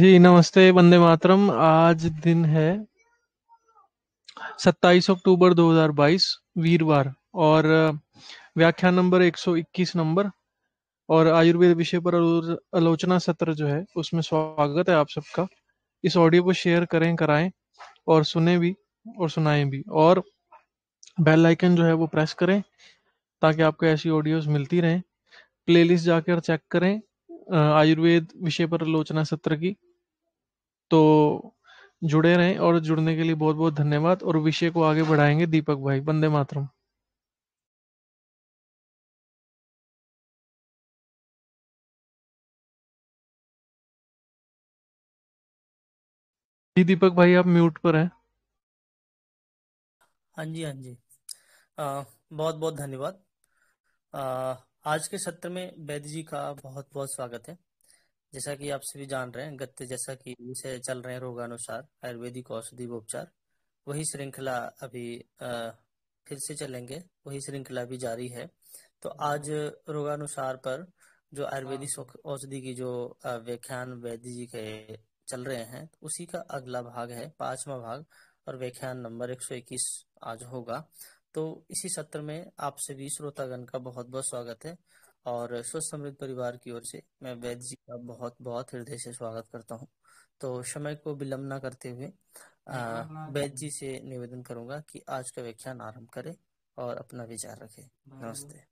जी नमस्ते वंदे मातरम आज दिन है 27 अक्टूबर 2022 वीरवार और व्याख्यान नंबर 121 नंबर और आयुर्वेद विषय पर आलोचना सत्र जो है उसमें स्वागत है आप सबका इस ऑडियो को शेयर करें कराएं और सुने भी और सुनाएं भी और बेल आइकन जो है वो प्रेस करें ताकि आपको ऐसी ऑडियोज मिलती रहें प्लेलिस्ट जाकर चेक करें आयुर्वेद विषय पर आलोचना सत्र की तो जुड़े रहें और जुड़ने के लिए बहुत बहुत धन्यवाद और विषय को आगे बढ़ाएंगे दीपक भाई वंदे मातरम जी दीपक भाई आप म्यूट पर हैं हाँ जी हाँ जी आ, बहुत बहुत धन्यवाद आज के सत्र में वैद्य जी का बहुत बहुत स्वागत है जैसा कि आप सभी जान रहे हैं गत्ते जैसा कि विषय चल रहे हैं रोगानुसार आयुर्वेदिक औषधि उपचार वही श्रृंखला अभी आ, फिर से चलेंगे वही श्रृंखला भी जारी है तो आज रोगानुसार पर जो आयुर्वेदिक हाँ। औषधि की जो व्याख्यान वैद्य जी के चल रहे हैं उसी का अगला भाग है पांचवा भाग और व्याख्यान नंबर 121 आज होगा तो इसी सत्र में आप सभी श्रोतागण का बहुत बहुत स्वागत है और स्वस्थ समृद्ध परिवार की ओर से मैं वैद जी का बहुत बहुत हृदय से स्वागत करता हूँ तो समय को विलंब न करते हुए वैद जी से निवेदन करूंगा कि आज का व्याख्यान आरंभ करें और अपना विचार रखें नमस्ते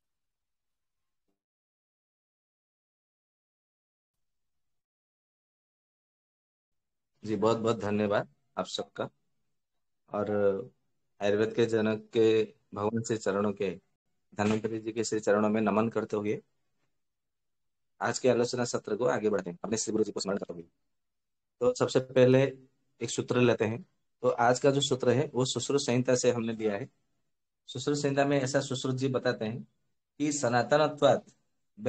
जी बहुत बहुत धन्यवाद आप सबका और आयुर्वेद के जनक के भगवान श्री चरणों के धनवंतरी जी के श्री चरणों में नमन करते हुए आज के आलोचना सत्र को आगे बढ़ते हैं अपने श्री गुरु जी को स्मरण करते हुए तो सबसे पहले एक सूत्र लेते हैं तो आज का जो सूत्र है वो सुश्रुत संहिता से हमने दिया है सुश्रु संहिता में ऐसा सुश्रुत जी बताते हैं कि सनातन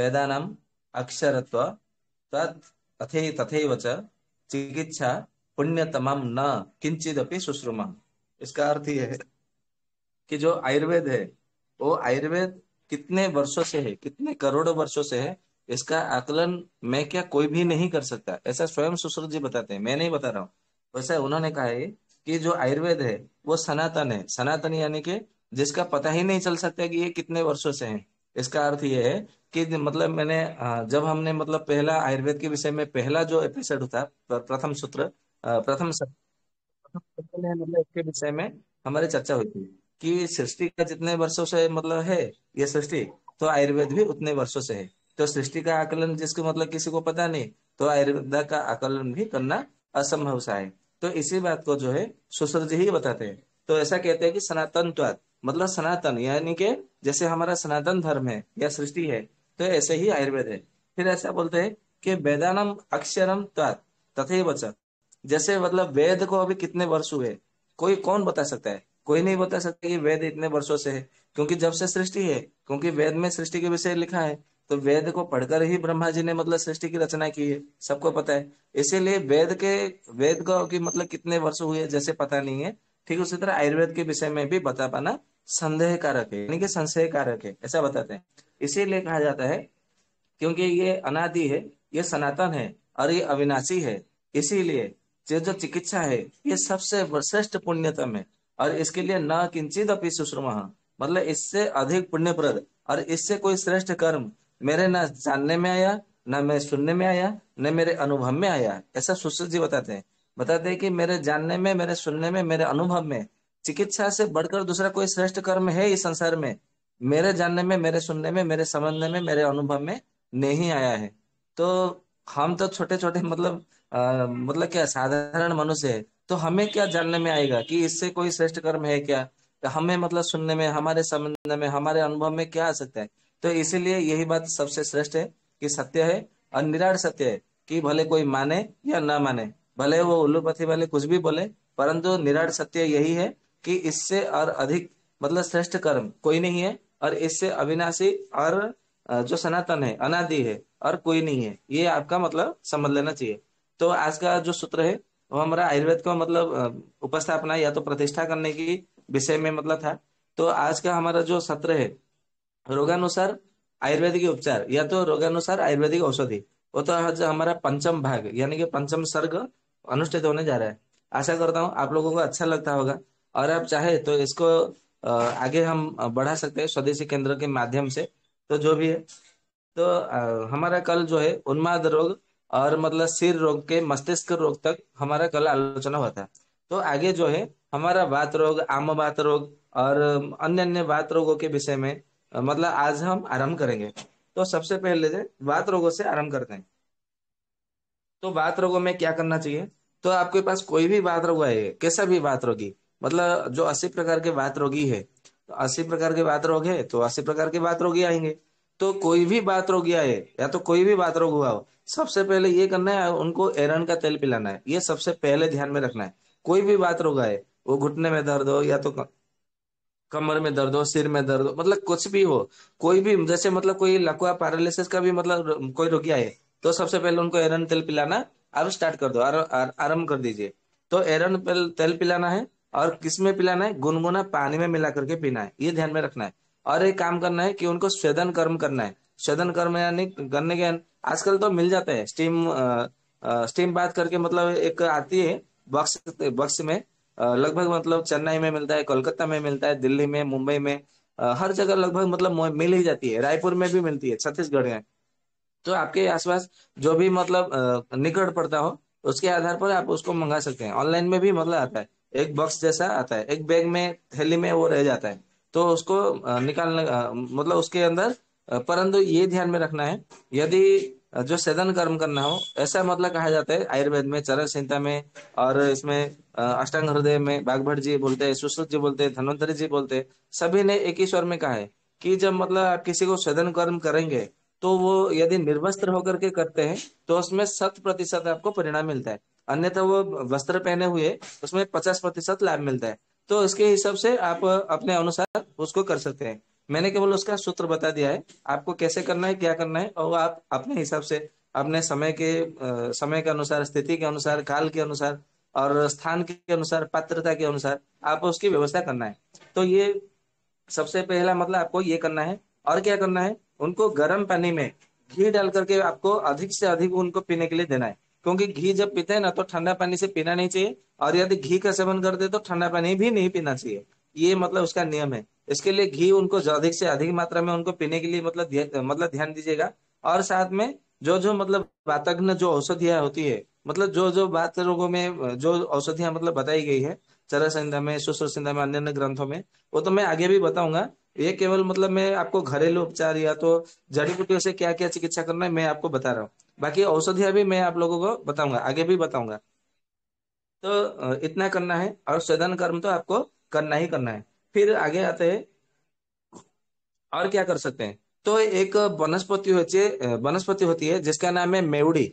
वेदान अक्षरत्व तथे तथे वच चिकित्सा तमाम न किंचित सुश्रुमा इसका अर्थ ये है कि जो आयुर्वेद है वो आयुर्वेद कितने वर्षों से है कितने करोड़ों वर्षों से है इसका आकलन मैं क्या कोई भी नहीं कर सकता ऐसा स्वयं सुश्रुत जी बताते हैं मैं नहीं बता रहा हूँ वैसा उन्होंने कहा है कि जो आयुर्वेद है वो सनातन है सनातन यानी कि जिसका पता ही नहीं चल सकता कि ये कितने वर्षों से है इसका अर्थ ये है कि मतलब मैंने जब हमने मतलब पहला आयुर्वेद के विषय में पहला जो एपिसोड था प्रथम सूत्र प्रथम सत्र मतलब इसके विषय में हमारी चर्चा हुई थी कि सृष्टि का जितने वर्षों से मतलब है ये सृष्टि तो आयुर्वेद भी उतने वर्षों से है तो सृष्टि का आकलन जिसको मतलब किसी को पता नहीं तो आयुर्वेद का आकलन भी करना असंभव सा है तो इसी बात को जो है सुश्र जी ही बताते हैं तो ऐसा कहते हैं कि सनातन मतलब सनातन यानी के जैसे हमारा सनातन धर्म है या सृष्टि है तो ऐसे ही आयुर्वेद है फिर ऐसा बोलते हैं कि वेदानम अक्षरम त्वाद तथे बचत जैसे मतलब वेद को अभी कितने वर्ष हुए कोई कौन बता सकता है कोई नहीं बता सकता कि वेद इतने वर्षों से है क्योंकि जब से सृष्टि है क्योंकि वेद में सृष्टि के विषय लिखा है तो वेद को पढ़कर ही ब्रह्मा जी ने मतलब सृष्टि की रचना की है सबको पता है इसीलिए वेद के वेद को कि मतलब कितने वर्ष हुए जैसे पता नहीं है ठीक उसी तरह आयुर्वेद के विषय में भी बता पाना संदेह कारक है यानी कि संशय कारक है ऐसा बताते हैं इसीलिए कहा जाता है क्योंकि ये अनादि है ये सनातन है और ये अविनाशी है इसीलिए जो जो चिकित्सा है ये सबसे श्रेष्ठ पुण्यतम है और इसके लिए न किंचित अपनी सुश्रमा मतलब इससे अधिक पुण्यप्रद और इससे कोई श्रेष्ठ कर्म मेरे न जानने में आया न मैं सुनने में आया न मेरे अनुभव में आया ऐसा सुश्रुत जी बताते हैं बताते हैं कि मेरे जानने में मेरे सुनने में मेरे अनुभव में चिकित्सा से बढ़कर दूसरा कोई श्रेष्ठ कर्म है इस संसार में मेरे जानने में मेरे सुनने में मेरे समझने में मेरे अनुभव में नहीं आया है तो हम तो छोटे छोटे मतलब मतलब क्या साधारण मनुष्य है तो हमें क्या जानने में आएगा कि इससे कोई श्रेष्ठ कर्म है क्या तो हमें मतलब सुनने में हमारे समझने में हमारे अनुभव में क्या आ सकता है तो इसीलिए यही बात सबसे श्रेष्ठ है कि सत्य है और निराट सत्य है कि भले कोई माने या ना माने भले वो उल्लूपथी वाले कुछ भी बोले परंतु निराट सत्य यही है कि इससे और अधिक मतलब श्रेष्ठ कर्म कोई नहीं है और इससे अविनाशी और जो सनातन है अनादि है और कोई नहीं है ये आपका मतलब समझ लेना चाहिए तो आज का जो सूत्र है वो हमारा आयुर्वेद का मतलब उपस्थापना या तो प्रतिष्ठा करने की विषय में मतलब था तो आज का हमारा जो सत्र है रोगानुसार आयुर्वेदिक उपचार या तो रोगानुसार आयुर्वेदिक औषधि वो तो आज हमारा पंचम भाग यानी कि पंचम सर्ग अनुष्ठित होने जा रहा है आशा करता हूँ आप लोगों को अच्छा लगता होगा और आप चाहे तो इसको आगे हम बढ़ा सकते हैं स्वदेशी केंद्र के माध्यम से तो जो भी है तो हमारा कल जो है उन्माद रोग और मतलब सिर रोग के मस्तिष्क रोग तक हमारा कल आलोचना होता है तो आगे जो है हमारा बात रोग आम बात रोग और अन्य अन्य बात रोगों के विषय में मतलब आज हम आरंभ करेंगे तो सबसे पहले बात रोगों से आरंभ करते हैं तो बात रोगों में क्या करना चाहिए तो आपके पास कोई भी बात रोग है कैसा भी बात रोगी मतलब जो अस्सी प्रकार के बात रोगी है तो अस्सी प्रकार के बात रोग है तो अस्सी प्रकार के बात रोगी आएंगे तो कोई भी बात रोग गया है या तो कोई भी बात रोग हुआ हो सबसे पहले ये करना है उनको एरन का तेल पिलाना है ये सबसे पहले ध्यान में रखना है कोई भी बात रोग आए वो घुटने में दर्द हो या तो कमर में दर्द हो सिर में दर्द हो मतलब कुछ भी हो कोई भी जैसे मतलब कोई लकुआ पैरालिसिस का भी मतलब कोई रोगी आए तो सबसे पहले उनको एरन तेल पिलाना और स्टार्ट कर दो आरम्भ कर दीजिए तो एरन तेल पिलाना है और किस में पिलाना है गुनगुना पानी में मिला करके पीना है ये ध्यान में रखना है और एक काम करना है कि उनको स्वेदन कर्म करना है स्वेदन कर्म यानी करने के आजकल तो मिल जाते हैं स्टीम आ, आ, स्टीम बात करके मतलब एक आती है बक्स बक्स में लगभग मतलब चेन्नई में मिलता है कोलकाता में मिलता है दिल्ली में मुंबई में आ, हर जगह लगभग मतलब मिल ही जाती है रायपुर में भी मिलती है छत्तीसगढ़ में तो आपके आसपास जो भी मतलब निकट पड़ता हो उसके आधार पर आप उसको मंगा सकते हैं ऑनलाइन में भी मतलब आता है एक बक्स जैसा आता है एक बैग में थैली में वो रह जाता है तो उसको निकालने मतलब उसके अंदर परंतु ये ध्यान में रखना है यदि जो सेदन कर्म करना हो ऐसा मतलब कहा जाता है आयुर्वेद में चरण संहिता में और इसमें अष्टांग हृदय में बागभट जी बोलते हैं सुश्रुत जी बोलते हैं धन्वंतरी जी बोलते हैं सभी ने एक ही स्वर में कहा है कि जब मतलब आप किसी को सदन कर्म करेंगे तो वो यदि निर्वस्त्र होकर के करते हैं तो उसमें शत प्रतिशत आपको परिणाम मिलता है अन्यथा वो वस्त्र पहने हुए उसमें पचास प्रतिशत लाभ मिलता है तो उसके हिसाब से आप अपने अनुसार उसको कर सकते हैं मैंने केवल उसका सूत्र बता दिया है आपको कैसे करना है क्या करना है और आप अपने हिसाब से अपने समय के आ, समय के अनुसार स्थिति के अनुसार काल के अनुसार और स्थान के अनुसार पात्रता के अनुसार आप उसकी व्यवस्था करना है तो ये सबसे पहला मतलब आपको ये करना है और क्या करना है उनको गर्म पानी में घी डाल करके आपको अधिक से अधिक उनको पीने के लिए देना है क्योंकि घी जब पीते हैं ना तो ठंडा पानी से पीना नहीं चाहिए और यदि घी का सेवन करते तो ठंडा पानी भी नहीं पीना चाहिए ये मतलब उसका नियम है इसके लिए घी उनको अधिक से अधिक मात्रा में उनको पीने के लिए मतलब मतलब ध्यान दीजिएगा और साथ में जो जो मतलब वातग्न जो औषधियां होती है मतलब जो जो बात रोगों में जो औषधियां मतलब बताई गई है चरा संहिता में सुश्र संहिता में अन्य अन्य ग्रंथों में वो तो मैं आगे भी बताऊंगा ये केवल मतलब मैं आपको घरेलू उपचार या तो जड़ी बूटियों से क्या क्या चिकित्सा करना है मैं आपको बता रहा हूँ बाकी औषधियां भी मैं आप लोगों को बताऊंगा आगे भी बताऊंगा तो इतना करना है और स्वेदन कर्म तो आपको करना ही करना है फिर आगे आते हैं और क्या कर सकते हैं तो एक वनस्पति होती है वनस्पति होती है जिसका नाम है मेवड़ी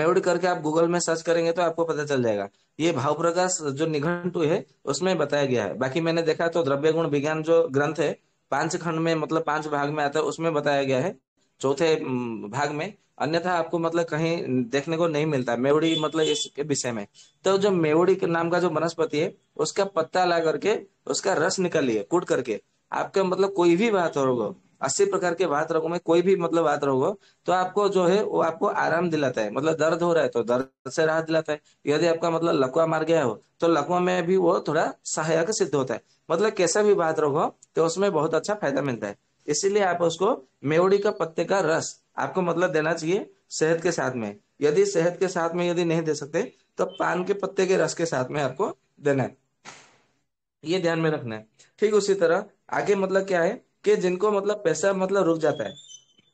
मेवड़ी करके आप गूगल में सर्च करेंगे तो आपको पता चल जाएगा ये भाव प्रकाश जो निघंटु है उसमें बताया गया है बाकी मैंने देखा तो द्रव्य गुण विज्ञान जो ग्रंथ है पांच खंड में मतलब पांच भाग में आता है उसमें बताया गया है चौथे भाग में अन्यथा आपको मतलब कहीं देखने को नहीं मिलता मेवड़ी मतलब इसके विषय में तो जो मेवड़ी के नाम का जो वनस्पति है उसका पत्ता ला करके उसका रस निकालिए कूट करके आपका मतलब कोई भी बात होगा अस्सी प्रकार के बात रोगों में कोई भी मतलब बात रोग हो तो आपको जो है वो आपको आराम दिलाता है मतलब दर्द हो रहा है तो दर्द से राहत दिलाता है यदि आपका मतलब लकवा मार गया हो तो लकवा में भी वो थोड़ा सहायक सिद्ध होता है मतलब कैसा भी बात रोग हो तो उसमें बहुत अच्छा फायदा मिलता है इसीलिए आप उसको मेवड़ी का पत्ते का रस आपको मतलब देना चाहिए सेहत के साथ में यदि सेहत के साथ में यदि नहीं दे सकते तो पान के पत्ते के रस के साथ में आपको देना है ये ध्यान में रखना है ठीक उसी तरह आगे मतलब क्या है कि जिनको मतलब पैसा मतलब रुक जाता है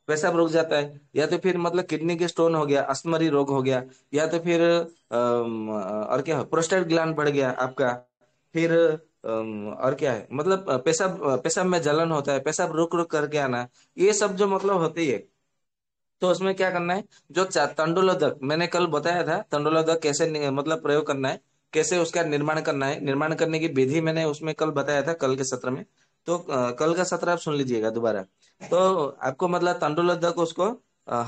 पेशाब रुक जाता है या तो फिर मतलब किडनी के स्टोन हो गया अस्मरी रोग हो गया या तो फिर आ, और क्या प्रोस्टेट ग्लान बढ़ गया आपका फिर और क्या है मतलब पेशाब पेशाब में जलन होता है पेशाब रुक रुक करके आना ये सब जो मतलब होती है तो उसमें क्या करना है जो तंडुलोदक मैंने कल बताया था तंडुलोदक कैसे मतलब प्रयोग करना है कैसे उसका निर्माण करना है निर्माण करने की विधि मैंने उसमें कल बताया था कल के सत्र में तो कल का सत्र आप सुन लीजिएगा दोबारा तो आपको मतलब तंडुलोदक उसको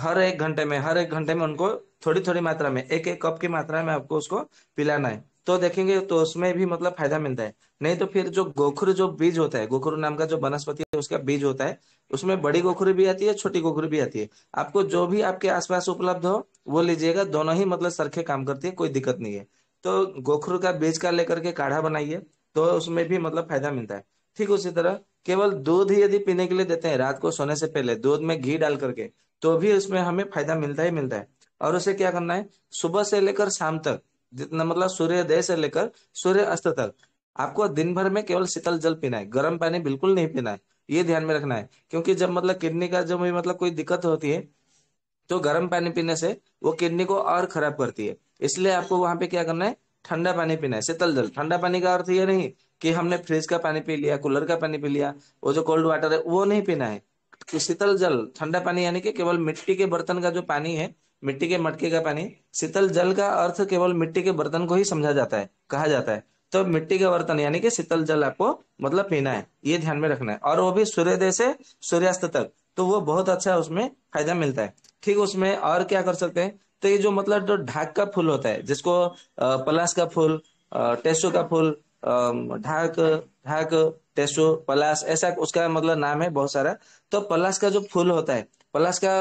हर एक घंटे में हर एक घंटे में उनको थोड़ी थोड़ी मात्रा में एक एक कप की मात्रा में आपको उसको पिलाना है तो देखेंगे तो उसमें भी मतलब फायदा मिलता है नहीं तो फिर जो गोखरू जो बीज होता है गोखरू नाम का जो वनस्पति है उसका बीज होता है उसमें बड़ी गोखरू भी आती है छोटी गोखरू भी आती है आपको जो भी आपके आसपास उपलब्ध हो वो लीजिएगा दोनों ही मतलब सरखे काम करती है कोई दिक्कत नहीं है तो गोखरू का बीज का लेकर के काढ़ा बनाइए तो उसमें भी मतलब फायदा मिलता है ठीक उसी तरह केवल दूध ही यदि पीने के लिए देते हैं रात को सोने से पहले दूध में घी डाल करके तो भी उसमें हमें फायदा मिलता ही मिलता है और उसे क्या करना है सुबह से लेकर शाम तक जितना मतलब सूर्योदय से लेकर सूर्य अस्त तक आपको दिन भर में केवल शीतल जल पीना है गर्म पानी बिल्कुल नहीं पीना है ये ध्यान में रखना है क्योंकि जब मतलब किडनी का जब मतलब कोई दिक्कत होती है तो गर्म पानी पीने से वो किडनी को और खराब करती है इसलिए आपको वहां पे क्या करना है ठंडा पानी पीना है शीतल जल ठंडा पानी का अर्थ ये नहीं कि हमने फ्रिज का पानी पी लिया कूलर का पानी पी लिया वो जो कोल्ड वाटर है वो नहीं पीना है तो शीतल जल ठंडा पानी यानी कि केवल मिट्टी के बर्तन का जो पानी है मिट्टी के मटके का पानी शीतल जल का अर्थ केवल मिट्टी के बर्तन को ही समझा जाता है कहा जाता है तो मिट्टी का बर्तन यानी कि शीतल जल आपको मतलब पीना है ये ध्यान में रखना है और वो भी सूर्योदय से सूर्यास्त तक तो वो बहुत अच्छा उसमें फायदा मिलता है ठीक उसमें और क्या कर सकते हैं तो ये जो मतलब जो ढाक का फूल होता है जिसको पलास का फूल टेसो का फूल ढाक ढाक टेसो पलास ऐसा उसका मतलब नाम है बहुत सारा तो पलास का जो फूल होता है पलास का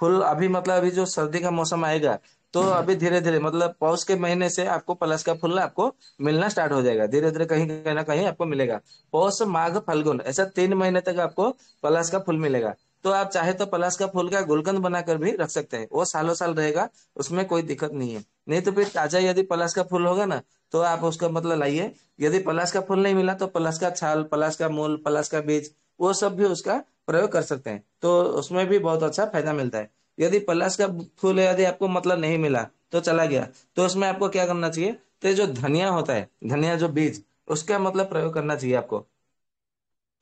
फुल अभी मतलब अभी जो सर्दी का मौसम आएगा तो हम्म। अभी धीरे धीरे मतलब पौष के महीने से आपको पलस का फूल आपको मिलना स्टार्ट हो जाएगा धीरे धीरे कहीं कहीं ना कहीं आपको मिलेगा पौष माघ फल्गुन ऐसा तीन महीने तक आपको पलास का फूल मिलेगा तो आप चाहे तो पलास का फूल का गुलकंद बनाकर भी रख सकते हैं वो सालों साल रहेगा उसमें कोई दिक्कत नहीं है नहीं तो फिर ताजा यदि पलास का फूल होगा ना तो आप उसका मतलब लाइए यदि पलास का फूल नहीं मिला तो पलास का छाल पलास का मूल पलास का बीज वो सब भी उसका प्रयोग कर सकते हैं तो उसमें भी बहुत अच्छा फायदा मिलता है यदि पलास का फूल यदि आपको मतलब नहीं मिला तो चला गया तो उसमें आपको क्या करना चाहिए तो जो धनिया होता है धनिया जो बीज उसका मतलब प्रयोग करना चाहिए आपको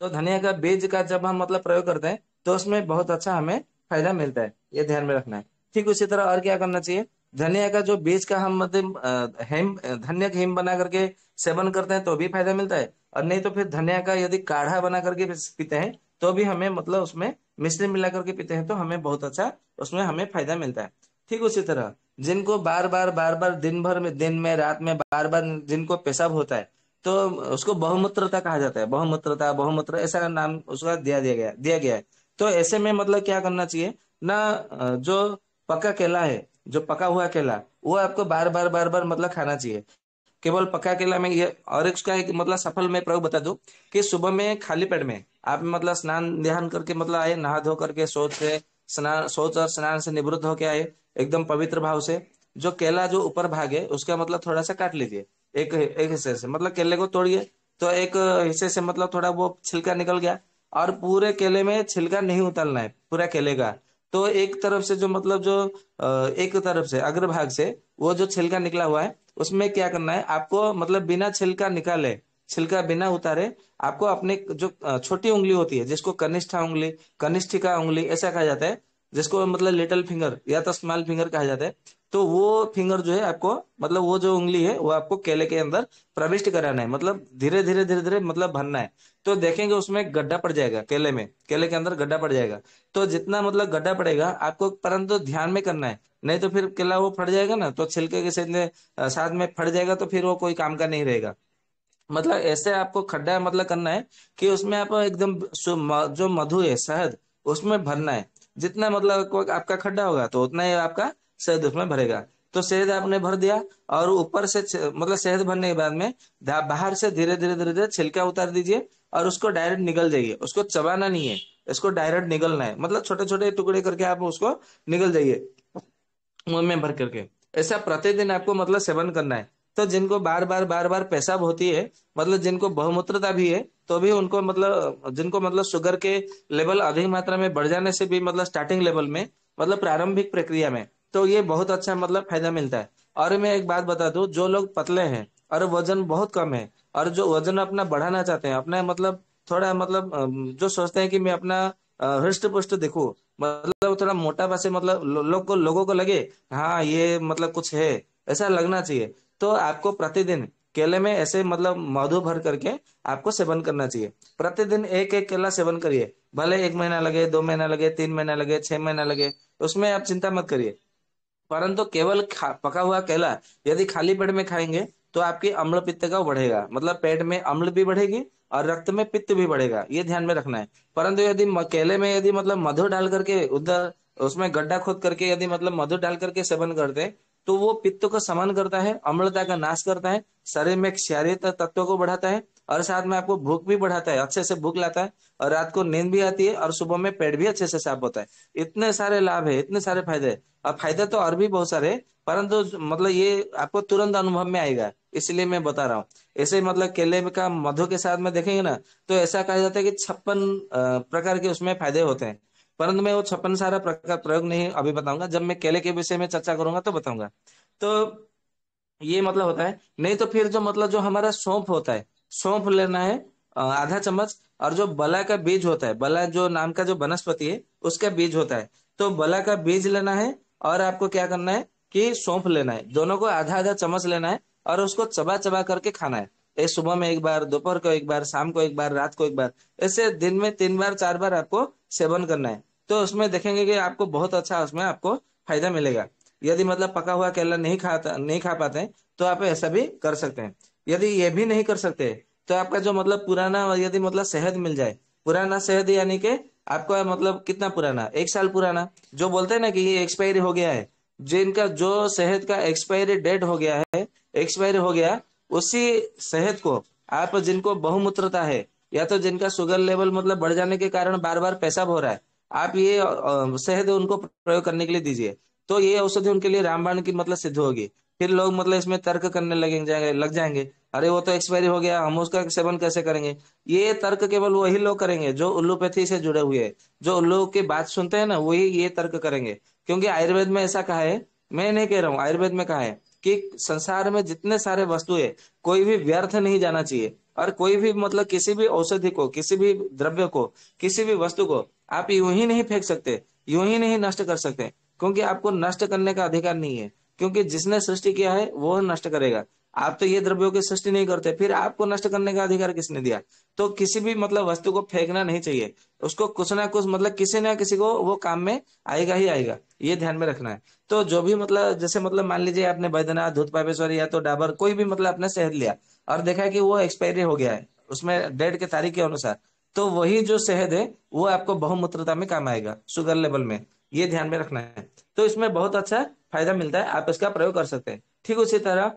तो धनिया का बीज का जब हम मतलब प्रयोग करते हैं तो उसमें बहुत अच्छा हमें फायदा मिलता है ये ध्यान में रखना है ठीक उसी तरह और क्या करना चाहिए धनिया का जो बीज का हम मतलब हेम धनिया का हेम बना करके सेवन करते हैं तो भी फायदा मिलता है और नहीं तो फिर धनिया का यदि काढ़ा बना करके पीते हैं तो भी हमें मतलब उसमें मिश्री मिला करके पीते हैं तो हमें बहुत अच्छा उसमें हमें फायदा मिलता है ठीक उसी तरह जिनको बार बार बार बार दिन भर में दिन में रात में बार बार जिनको पेशाब होता है तो उसको बहुमूत्रता कहा जाता है बहुमूत्रता बहुमूत्र ऐसा नाम उसका दिया दिया गया दिया गया है तो ऐसे में मतलब क्या करना चाहिए ना जो पका केला है जो पका हुआ केला वो आपको बार बार बार बार मतलब खाना चाहिए केवल पक्का केला में ये और उसका एक मतलब सफल मैं प्रयोग बता दू कि सुबह में खाली पेट में आप मतलब स्नान ध्यान करके मतलब आए नहा धो करके सोच से स्नान सोच और स्नान से निवृत्त होके आए एकदम पवित्र भाव से जो केला जो ऊपर भागे उसका मतलब थोड़ा सा काट लीजिए एक एक हिस्से से मतलब केले को तोड़िए तो एक हिस्से से मतलब थोड़ा वो छिलका निकल गया और पूरे केले में छिलका नहीं उतारना है पूरा केले का तो एक तरफ से जो मतलब जो एक तरफ से अग्रभाग से वो जो छिलका निकला हुआ है उसमें क्या करना है आपको मतलब बिना छिलका निकाले छिलका बिना उतारे आपको अपने जो छोटी उंगली होती है जिसको कनिष्ठा उंगली कनिष्ठिका उंगली ऐसा कहा जाता है जिसको मतलब लिटिल फिंगर या तो स्मॉल फिंगर कहा जाता है तो वो फिंगर जो है आपको मतलब वो जो उंगली है वो आपको केले के अंदर प्रविष्ट कराना है मतलब धीरे धीरे धीरे धीरे मतलब भरना है तो देखेंगे उसमें गड्ढा पड़ जाएगा केले में केले के अंदर गड्ढा पड़ जाएगा तो जितना मतलब गड्ढा पड़ेगा आपको परंतु ध्यान में करना है नहीं तो फिर केला वो फट जाएगा ना तो छिलके के साथ साथ में फट जाएगा तो फिर वो कोई काम का नहीं रहेगा मतलब ऐसे आपको खड्डा मतलब करना है कि उसमें आप एकदम जो मधु है शहद उसमें भरना है जितना मतलब आपका खड्डा होगा तो उतना ही आपका शहद उसमें भरेगा तो शहद आपने भर दिया और ऊपर से मतलब शहद भरने के बाद में बाहर से धीरे धीरे धीरे धीरे छिलका उतार दीजिए और उसको डायरेक्ट निकल जाइए उसको चबाना नहीं है इसको डायरेक्ट निकलना है मतलब छोटे छोटे टुकड़े करके आप उसको निकल जाइए मुंह में भर करके ऐसा प्रतिदिन आपको मतलब सेवन करना है तो जिनको बार बार बार बार पेशाब होती है मतलब जिनको बहुमूत्रता भी है तो भी उनको मतलब जिनको मतलब शुगर के लेवल अधिक मात्रा में बढ़ जाने से भी मतलब स्टार्टिंग लेवल में मतलब प्रारंभिक प्रक्रिया में तो ये बहुत अच्छा मतलब फायदा मिलता है और मैं एक बात बता दू जो लोग पतले हैं और वजन बहुत कम है और जो वजन अपना बढ़ाना चाहते हैं अपना मतलब थोड़ा मतलब जो सोचते हैं कि मैं अपना हृष्ट पुष्ट देखू मतलब थोड़ा मोटा पास मतलब लोग को लोगों को लगे हाँ ये मतलब कुछ है ऐसा लगना चाहिए तो आपको प्रतिदिन केले में ऐसे मतलब मधु भर करके आपको सेवन करना चाहिए प्रतिदिन एक एक केला सेवन करिए भले एक महीना लगे दो महीना लगे तीन महीना लगे छह महीना लगे उसमें आप चिंता मत करिए परंतु केवल पका हुआ केला यदि खाली पेट में खाएंगे तो आपकी अम्ल पित्त का बढ़ेगा मतलब पेट में अम्ल भी बढ़ेगी और रक्त में पित्त भी बढ़ेगा ये ध्यान में रखना है परंतु यदि केले में यदि मतलब मधु डाल करके उधर उसमें गड्ढा खोद करके यदि मतलब मधु डाल करके सेवन करते तो वो पित्त को समान करता है अम्लता का नाश करता है शरीर में क्षारिय तत्व को बढ़ाता है और साथ में आपको भूख भी बढ़ाता है अच्छे से भूख लाता है और रात को नींद भी आती है और सुबह में पेट भी अच्छे से साफ होता है इतने सारे लाभ है इतने सारे फायदे है और फायदे तो और भी बहुत सारे परंतु मतलब ये आपको तुरंत अनुभव में आएगा इसलिए मैं बता रहा हूँ ऐसे मतलब केले का मधु के साथ में देखेंगे ना तो ऐसा कहा जाता है कि छप्पन प्रकार के उसमें फायदे होते हैं परंतु मैं वो छप्पन सारा प्रकार प्रयोग नहीं अभी बताऊंगा जब मैं केले के विषय में चर्चा करूंगा तो बताऊंगा तो ये मतलब होता है नहीं तो फिर जो मतलब जो हमारा सौंफ होता है सौंफ लेना है आधा चम्मच और जो बला का बीज होता है बला जो नाम का जो वनस्पति है उसका बीज होता है तो बला का बीज लेना है और आपको क्या करना है कि सौंफ लेना है दोनों को आधा आधा चम्मच लेना है और उसको चबा चबा करके खाना है ये सुबह में एक बार दोपहर को एक बार शाम को एक बार रात को एक बार ऐसे दिन में तीन बार चार बार आपको सेवन करना है तो उसमें देखेंगे कि आपको बहुत अच्छा उसमें आपको फायदा मिलेगा यदि मतलब पका हुआ केला नहीं खाता नहीं खा पाते हैं तो आप ऐसा भी कर सकते हैं यदि ये भी नहीं कर सकते तो आपका जो मतलब पुराना यदि मतलब शहद मिल जाए पुराना शहद यानी कि आपका मतलब कितना पुराना एक साल पुराना जो बोलते हैं ना कि ये एक्सपायरी हो गया है जिनका जो शहद का एक्सपायरी डेट हो गया है एक्सपायरी हो गया उसी शहद को आप जिनको बहुमूत्रता है या तो जिनका शुगर लेवल मतलब बढ़ जाने के कारण बार बार पेशाब हो रहा है आप ये शहद उनको प्रयोग करने के लिए दीजिए तो ये औषधि उनके लिए रामबाण की मतलब सिद्ध होगी फिर लोग मतलब इसमें तर्क करने लगे जाएंगे लग जाएंगे अरे वो तो एक्सपायरी हो गया हम उसका सेवन कैसे करेंगे ये तर्क केवल वही लोग करेंगे जो उल्लूपैथी से जुड़े हुए हैं जो उल्लू की बात सुनते हैं ना वही ये तर्क करेंगे क्योंकि आयुर्वेद में ऐसा कहा है मैं नहीं कह रहा हूँ आयुर्वेद में कहा है कि संसार में जितने सारे वस्तु है कोई भी व्यर्थ नहीं जाना चाहिए और कोई भी मतलब किसी भी औषधि को किसी भी द्रव्य को किसी भी वस्तु को आप यूं ही नहीं फेंक सकते यूं ही नहीं नष्ट कर सकते क्योंकि आपको नष्ट करने का अधिकार नहीं है क्योंकि जिसने सृष्टि किया है वो नष्ट करेगा आप तो ये द्रव्यों की सृष्टि नहीं करते फिर आपको नष्ट करने का अधिकार किसने दिया तो किसी भी मतलब वस्तु को फेंकना नहीं चाहिए उसको कुछ ना कुछ मतलब किसी ना किसी को वो काम में आएगा ही आएगा ये ध्यान में रखना है तो जो भी मतलब जैसे मतलब मान लीजिए आपने बैदना धूत पापेश्वर या तो डाबर कोई भी मतलब आपने शहर लिया और देखा कि वो एक्सपायरी हो गया है उसमें डेट के तारीख के अनुसार तो वही जो शहद है वो आपको बहुमूत्रता में काम आएगा शुगर लेवल में ये ध्यान में रखना है तो इसमें बहुत अच्छा फायदा मिलता है आप इसका प्रयोग कर सकते हैं ठीक उसी तरह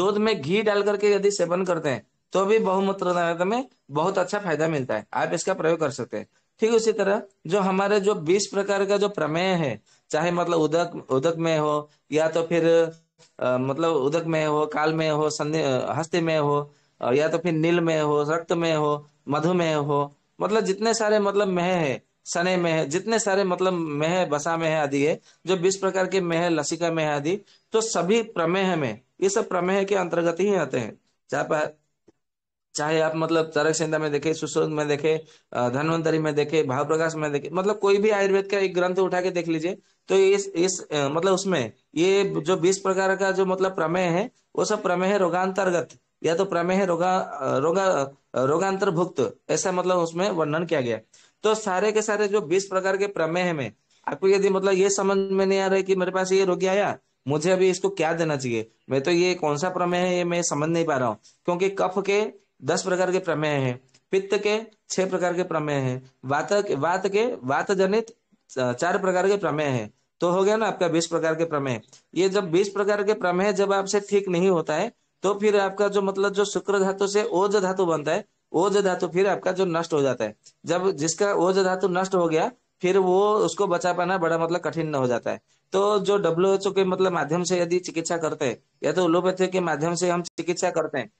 दूध में घी डाल करके यदि सेवन करते हैं तो भी बहुमूत्रता में बहुत अच्छा फायदा मिलता है आप इसका प्रयोग कर सकते हैं ठीक उसी तरह जो हमारे जो बीस प्रकार का जो प्रमेय है चाहे मतलब उदक उदक में हो या तो फिर मतलब उदक में हो काल में हो हस्ते में हो या तो फिर नील में हो रक्त में हो मधु में हो मतलब जितने सारे मतलब मेह है सने में है जितने सारे मतलब मेह बसा में है आदि है जो बीस प्रकार के मेह लसिका में है आदि तो सभी प्रमेह में ये सब प्रमेह के अंतर्गत ही आते हैं चाहे चाहे आप मतलब तारक संहिता में देखे सुश्रुत में देखे धनवंतरी में देखे भाव प्रकाश में देखे मतलब कोई भी आयुर्वेद का एक ग्रंथ उठा के देख लीजिए तो इस इस मतलब उसमें ये जो बीस प्रकार का जो मतलब प्रमेय है वो सब प्रमेय है रोगांतर्गत या तो प्रमेय है रोगा रोगा रोगांतर्भुक्त ऐसा मतलब उसमें वर्णन किया गया तो सारे के सारे जो बीस प्रकार के प्रमेय है में आपको यदि मतलब ये समझ में नहीं आ रहा है कि मेरे पास ये रोगी आया मुझे अभी इसको क्या देना चाहिए मैं तो ये कौन सा प्रमेय है ये मैं समझ नहीं पा रहा हूँ क्योंकि कफ के दस प्रकार के प्रमेय हैं पित्त के छह प्रकार के प्रमेय हैं वात वात के वात जनित चार प्रकार के प्रमेय हैं तो हो गया ना आपका बीस प्रकार के प्रमेय ये जब बीस प्रकार के प्रमेय जब आपसे ठीक नहीं होता है तो फिर आपका जो मतलब जो शुक्र धातु से ओज धातु बनता है ओज धातु फिर आपका जो नष्ट हो जाता है जब जिसका ओज धातु नष्ट हो गया फिर वो उसको बचा पाना बड़ा मतलब कठिन हो जाता है तो जो डब्ल्यू एच ओ के मतलब माध्यम से यदि चिकित्सा करते हैं या तो एलोपैथी के माध्यम से हम चिकित्सा करते हैं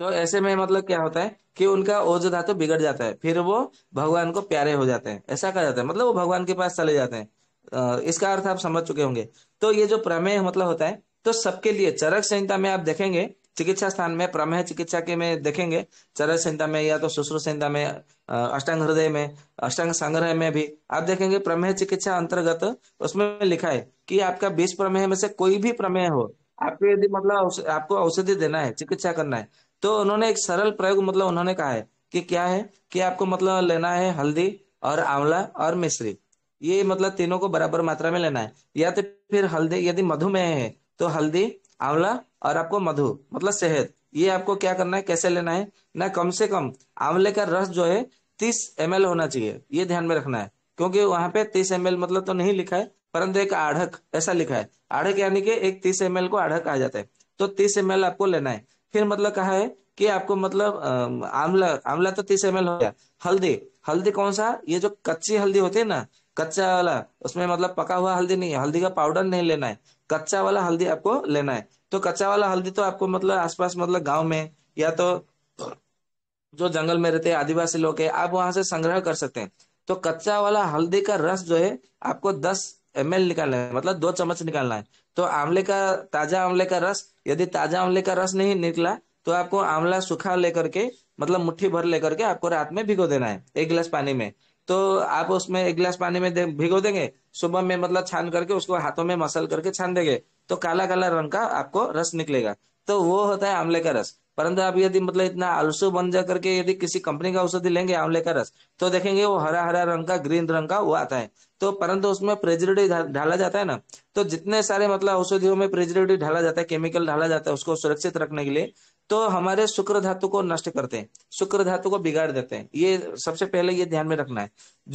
तो ऐसे में मतलब क्या होता है कि उनका ओज धातु बिगड़ जाता है फिर वो भगवान को प्यारे हो जाते हैं ऐसा कहा जाता है मतलब वो भगवान के पास चले जाते हैं इसका अर्थ आप समझ चुके होंगे तो ये जो प्रमेय मतलब होता है तो सबके लिए चरक संहिता में आप देखेंगे चिकित्सा स्थान में प्रमेह चिकित्सा के में देखेंगे चरक संहिता में या तो शुश्रूष संहिता में अष्टांग हृदय में अष्टांग संग्रह में भी आप देखेंगे प्रमेह चिकित्सा अंतर्गत उसमें लिखा है कि आपका बीस प्रमेह में से कोई भी प्रमेह हो आपको यदि मतलब आपको औषधि देना है चिकित्सा करना है तो उन्होंने एक सरल प्रयोग मतलब उन्होंने कहा है कि क्या है कि आपको मतलब लेना है हल्दी और आंवला और मिश्री ये मतलब तीनों को बराबर मात्रा में लेना है या तो फिर हल्दी यदि मधु में है तो हल्दी आंवला और आपको मधु मतलब सेहत ये आपको क्या करना है कैसे लेना है ना कम से कम आंवले का रस जो है तीस एम होना चाहिए ये ध्यान में रखना है क्योंकि वहां पे तीस एम मतलब तो नहीं लिखा है परंतु एक आढ़क ऐसा लिखा है आढ़क यानी कि एक तीस एम को आढ़क आ जाता है तो तीस एम आपको लेना है फिर मतलब कहा है कि आपको मतलब आंवला आंवला तो तीस एम हो गया हल्दी हल्दी कौन सा ये जो कच्ची हल्दी होती है ना कच्चा वाला उसमें मतलब पका हुआ हल्दी नहीं है हल्दी का पाउडर नहीं लेना है कच्चा वाला हल्दी आपको लेना है तो कच्चा वाला हल्दी तो आपको मतलब आसपास मतलब गांव में या तो जो जंगल में रहते हैं आदिवासी लोग है आप वहां से संग्रह कर सकते हैं तो कच्चा वाला हल्दी का रस जो है आपको दस एम एल निकालना है मतलब दो चम्मच निकालना है तो आंवले का ताजा आंवले का रस यदि ताजा आंवले का रस नहीं निकला तो आपको आंवला सूखा लेकर के मतलब मुट्ठी भर लेकर के आपको रात में भिगो देना है एक गिलास पानी में तो आप उसमें एक गिलास पानी में भिगो देंगे सुबह में मतलब छान करके उसको हाथों में मसल करके छान देंगे तो काला काला रंग का आपको रस निकलेगा तो वो होता है आंवले का रस परंतु आप यदि मतलब इतना आलसू बन जा करके यदि किसी कंपनी का औषधि लेंगे आंवले का रस तो देखेंगे वो हरा हरा रंग का ग्रीन रंग का वो आता है तो परंतु उसमें प्रेजरेटिव ढाला जाता है ना तो जितने सारे मतलब औषधियों में प्रेजरेटिव ढाला जाता है केमिकल ढाला जाता है उसको सुरक्षित रखने के लिए तो हमारे शुक्र धातु को नष्ट करते हैं शुक्र धातु को बिगाड़ देते हैं ये सबसे पहले ये ध्यान में रखना है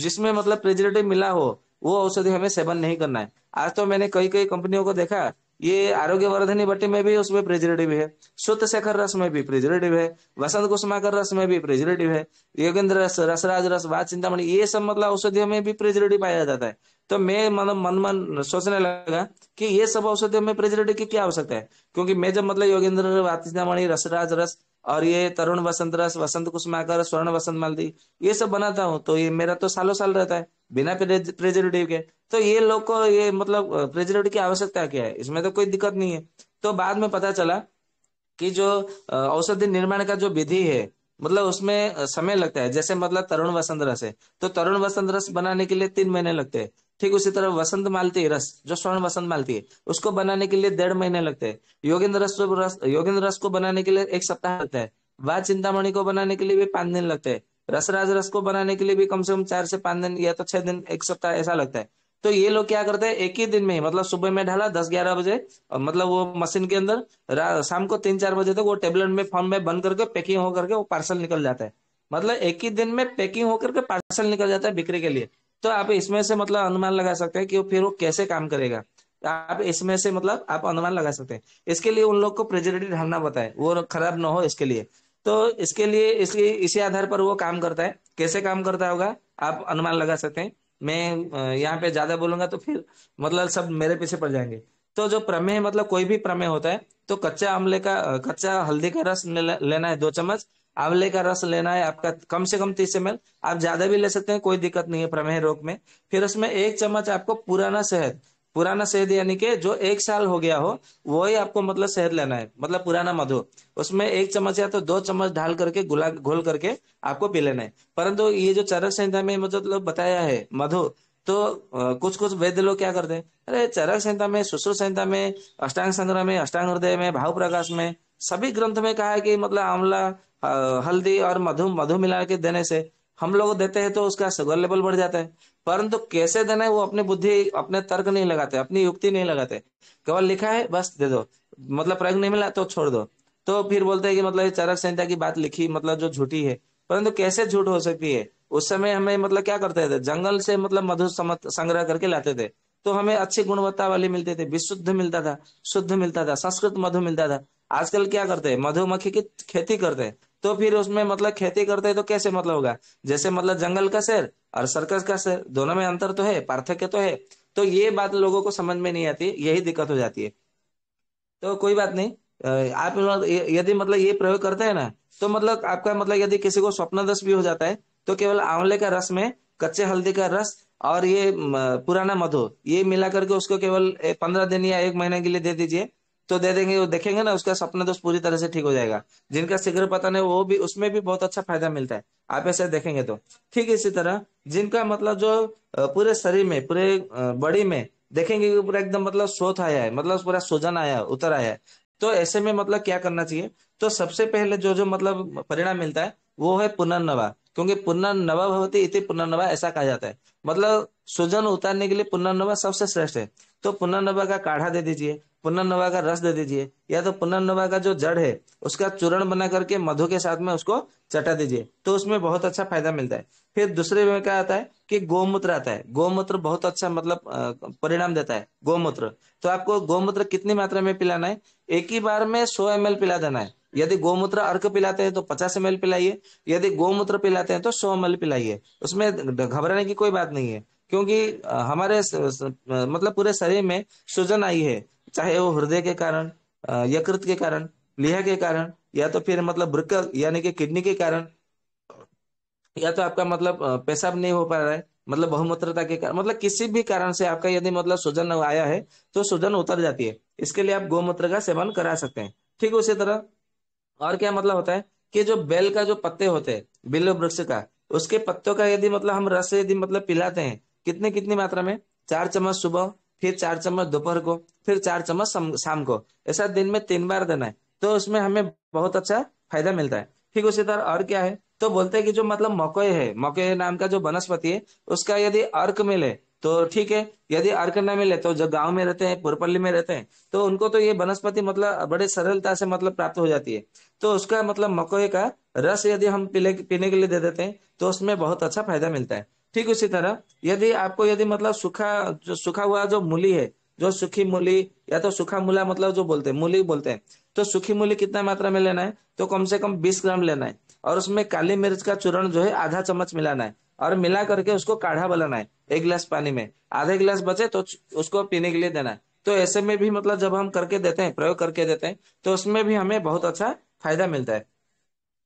जिसमें मतलब प्रेजरेटिव मिला हो वो औषधि हमें सेवन नहीं करना है आज तो मैंने कई कई कंपनियों को देखा ये आरोग्य वर्धनी भट्टी में भी उसमें प्रेजरेटिव है शुद्ध शेखर रस में भी प्रेजरेटिव है वसंत कुसुमाकर रस में भी प्रेजरेटिव है योगेंद्र रस रसराज रस वाद चिंतामणि ये सब मतलब औषधियों में भी प्रेजरेटिव पाया जाता है तो मैं मन मन मन सोचने लगा कि ये सब औषधियों में प्रेजरेटिव की क्या आवश्यकता है क्योंकि मैं जब मतलब योगेंद्र वाद चिंतामणि रसराज रस और ये तरुण वसंत रस वसंत कुसुमाकर स्वर्ण वसंत मालदी ये सब बनाता हूँ तो ये मेरा तो सालों साल रहता है बिना प्रेजर्वेटिव के तो ये लोग को ये मतलब प्रेजर्वेटिव की आवश्यकता क्या है इसमें तो कोई दिक्कत नहीं है तो बाद में पता चला कि जो औषधि निर्माण का जो विधि है मतलब उसमें समय लगता है जैसे मतलब तरुण वसंत रस है तो तरुण वसंत रस बनाने के लिए तीन महीने लगते हैं ठीक उसी तरह वसंत मालती रस जो स्वर्ण वसंत मालती है उसको बनाने के लिए डेढ़ महीने लगते हैं योगेंद्र रस रस योगेंद्र रस को बनाने के लिए एक सप्ताह लगता है वाद चिंतामणि को बनाने के लिए भी पांच दिन लगते हैं रसराज रस को बनाने के लिए भी कम से कम चार से पांच दिन या तो छह दिन एक सप्ताह ऐसा लगता है तो ये लोग क्या करते हैं एक ही दिन में मतलब सुबह में ढाला दस ग्यारह बजे मतलब वो मशीन के अंदर शाम को तीन चार बजे तक वो टेबलेट में फॉर्म में बंद करके पैकिंग होकर के वो पार्सल निकल जाता है मतलब एक ही दिन में पैकिंग होकर के पार्सल निकल जाता है बिक्री के लिए तो आप इसमें से मतलब अनुमान लगा सकते हैं कि फिर वो कैसे काम करेगा आप इसमें से मतलब आप अनुमान लगा सकते हैं इसके लिए उन लोग को प्रेजरेटिव ढालना बताए वो खराब ना हो इसके लिए तो इसके लिए इसलिए इसी आधार पर वो काम करता है कैसे काम करता होगा आप अनुमान लगा सकते हैं मैं यहाँ पे ज्यादा बोलूंगा तो फिर मतलब सब मेरे पीछे पड़ जाएंगे तो जो प्रमेय मतलब कोई भी प्रमेय होता है तो कच्चा आमले का कच्चा हल्दी का रस लेना है दो चम्मच आंवले का रस लेना है आपका कम से कम तीस एम आप ज्यादा भी ले सकते हैं कोई दिक्कत नहीं है प्रमेह रोग में फिर उसमें एक चम्मच आपको पुराना शहद पुराना शहद यानी कि जो एक साल हो गया हो वो ही आपको मतलब शहद लेना है मतलब पुराना मधु उसमें एक चम्मच या तो दो चम्मच ढाल करके गुला घोल करके आपको पी लेना है परंतु ये जो चरक संहिता में मतलब बताया है मधु तो कुछ कुछ वैद्य लोग क्या करते हैं अरे चरक संहिता में शुश्र संहिता में अष्टांग संग्रह में अष्टांग हृदय में भाव प्रकाश में सभी ग्रंथ में कहा है कि मतलब आंवला हल्दी और मधु मधु मिला के देने से हम लोग देते हैं तो उसका शुगर लेवल बढ़ जाता है परंतु कैसे देना है वो अपनी बुद्धि अपने तर्क नहीं लगाते अपनी युक्ति नहीं लगाते केवल लिखा है बस दे दो मतलब प्रयोग नहीं मिला तो छोड़ दो तो फिर बोलते हैं कि मतलब चरक संहिता की बात लिखी मतलब जो झूठी है परंतु कैसे झूठ हो सकती है उस समय हमें मतलब क्या करते थे जंगल से मतलब मधु संग्रह करके लाते थे तो हमें अच्छी गुणवत्ता वाली मिलते थे विशुद्ध मिलता था शुद्ध मिलता था संस्कृत मधु मिलता था आजकल क्या करते हैं मधुमक्खी की खेती करते हैं तो फिर उसमें मतलब खेती करते हैं तो कैसे मतलब होगा जैसे मतलब जंगल का शेर और सर्कस का शेर दोनों में अंतर तो है पार्थक्य तो है तो ये बात लोगों को समझ में नहीं आती यही दिक्कत हो जाती है तो कोई बात नहीं आप मतलब यदि मतलब ये प्रयोग करते हैं ना तो मतलब आपका मतलब यदि किसी को स्वप्न भी हो जाता है तो केवल आंवले का रस में कच्चे हल्दी का रस और ये पुराना मधु ये मिला करके उसको केवल पंद्रह दिन या एक महीने के लिए दे दीजिए तो दे देंगे वो देखेंगे ना उसका सपना दोष तो पूरी तरह से ठीक हो जाएगा जिनका शीघ्र पतन है वो भी उसमें भी बहुत अच्छा फायदा मिलता है आप ऐसे देखेंगे तो ठीक इसी तरह जिनका मतलब जो पूरे शरीर में पूरे बॉडी में देखेंगे कि पूरा एकदम मतलब शोथ आया है मतलब पूरा सोजन आया है उतर आया है तो ऐसे में मतलब क्या करना चाहिए तो सबसे पहले जो जो मतलब परिणाम मिलता है वो है पुनर्नवा क्योंकि पुनर्नवा भवती इति पुनर्नवा ऐसा कहा जाता है मतलब सुजन उतारने के लिए पुनर्नवा सबसे श्रेष्ठ है तो पुनर्नवा का काढ़ा दे दीजिए पुनर्नवा का रस दे दीजिए या तो पुनर्नवा का जो जड़ है उसका चूर्ण बना करके मधु के साथ में उसको चटा दीजिए तो उसमें बहुत अच्छा फायदा मिलता है फिर दूसरे में क्या आता है कि गोमूत्र आता है गोमूत्र बहुत अच्छा मतलब परिणाम देता है गोमूत्र तो आपको गोमूत्र कितनी मात्रा में पिलाना है एक ही बार में सौ एम पिला देना है यदि गोमूत्र अर्क पिलाते हैं तो पचास एम पिलाइए यदि गोमूत्र पिलाते हैं तो सौ एम पिलाइए उसमें घबराने की कोई बात नहीं है क्योंकि हमारे मतलब पूरे शरीर में सूजन आई है चाहे वो हृदय के कारण यकृत के कारण लिहा के कारण या तो फिर मतलब ब्रिकल यानी कि किडनी के कारण या तो आपका मतलब पेशाब नहीं हो पा रहा है मतलब बहुमूत्रता के कारण मतलब किसी भी कारण से आपका यदि मतलब सूजन आया है तो सूजन उतर जाती है इसके लिए आप गोमूत्र का सेवन करा सकते हैं ठीक उसी तरह और क्या मतलब होता है कि जो बेल का जो पत्ते होते हैं बिल्व वृक्ष का उसके पत्तों का यदि मतलब हम रस यदि मतलब पिलाते हैं कितने कितनी मात्रा में चार चम्मच सुबह फिर चार चम्मच दोपहर को फिर चार चम्मच शाम को ऐसा दिन में तीन बार देना है तो उसमें हमें बहुत अच्छा फायदा मिलता है ठीक उसी तरह और क्या है तो बोलते हैं कि जो मतलब मकोय है मकोय नाम का जो वनस्पति है उसका यदि अर्क मिले तो ठीक है यदि अर्क न मिले तो जो गांव में रहते हैं पुरपल्ली में रहते हैं तो उनको तो ये वनस्पति मतलब बड़े सरलता से मतलब प्राप्त हो जाती है तो उसका मतलब मकोय का रस यदि हम पीने के लिए दे देते हैं तो उसमें बहुत अच्छा फायदा मिलता है ठीक उसी तरह यदि आपको यदि मतलब सूखा जो सूखा हुआ जो मूली है जो सूखी मूली या तो सूखा मूला मतलब जो बोलते हैं मूली बोलते हैं तो सूखी मूली कितना मात्रा में लेना है तो कम से कम बीस ग्राम लेना है और उसमें काली मिर्च का चूरण जो है आधा चम्मच मिलाना है और मिला करके उसको काढ़ा बनाना है एक गिलास पानी में आधा गिलास बचे तो उसको पीने के लिए देना है तो ऐसे में भी मतलब जब हम करके देते हैं प्रयोग करके देते हैं तो उसमें भी हमें बहुत अच्छा फायदा मिलता है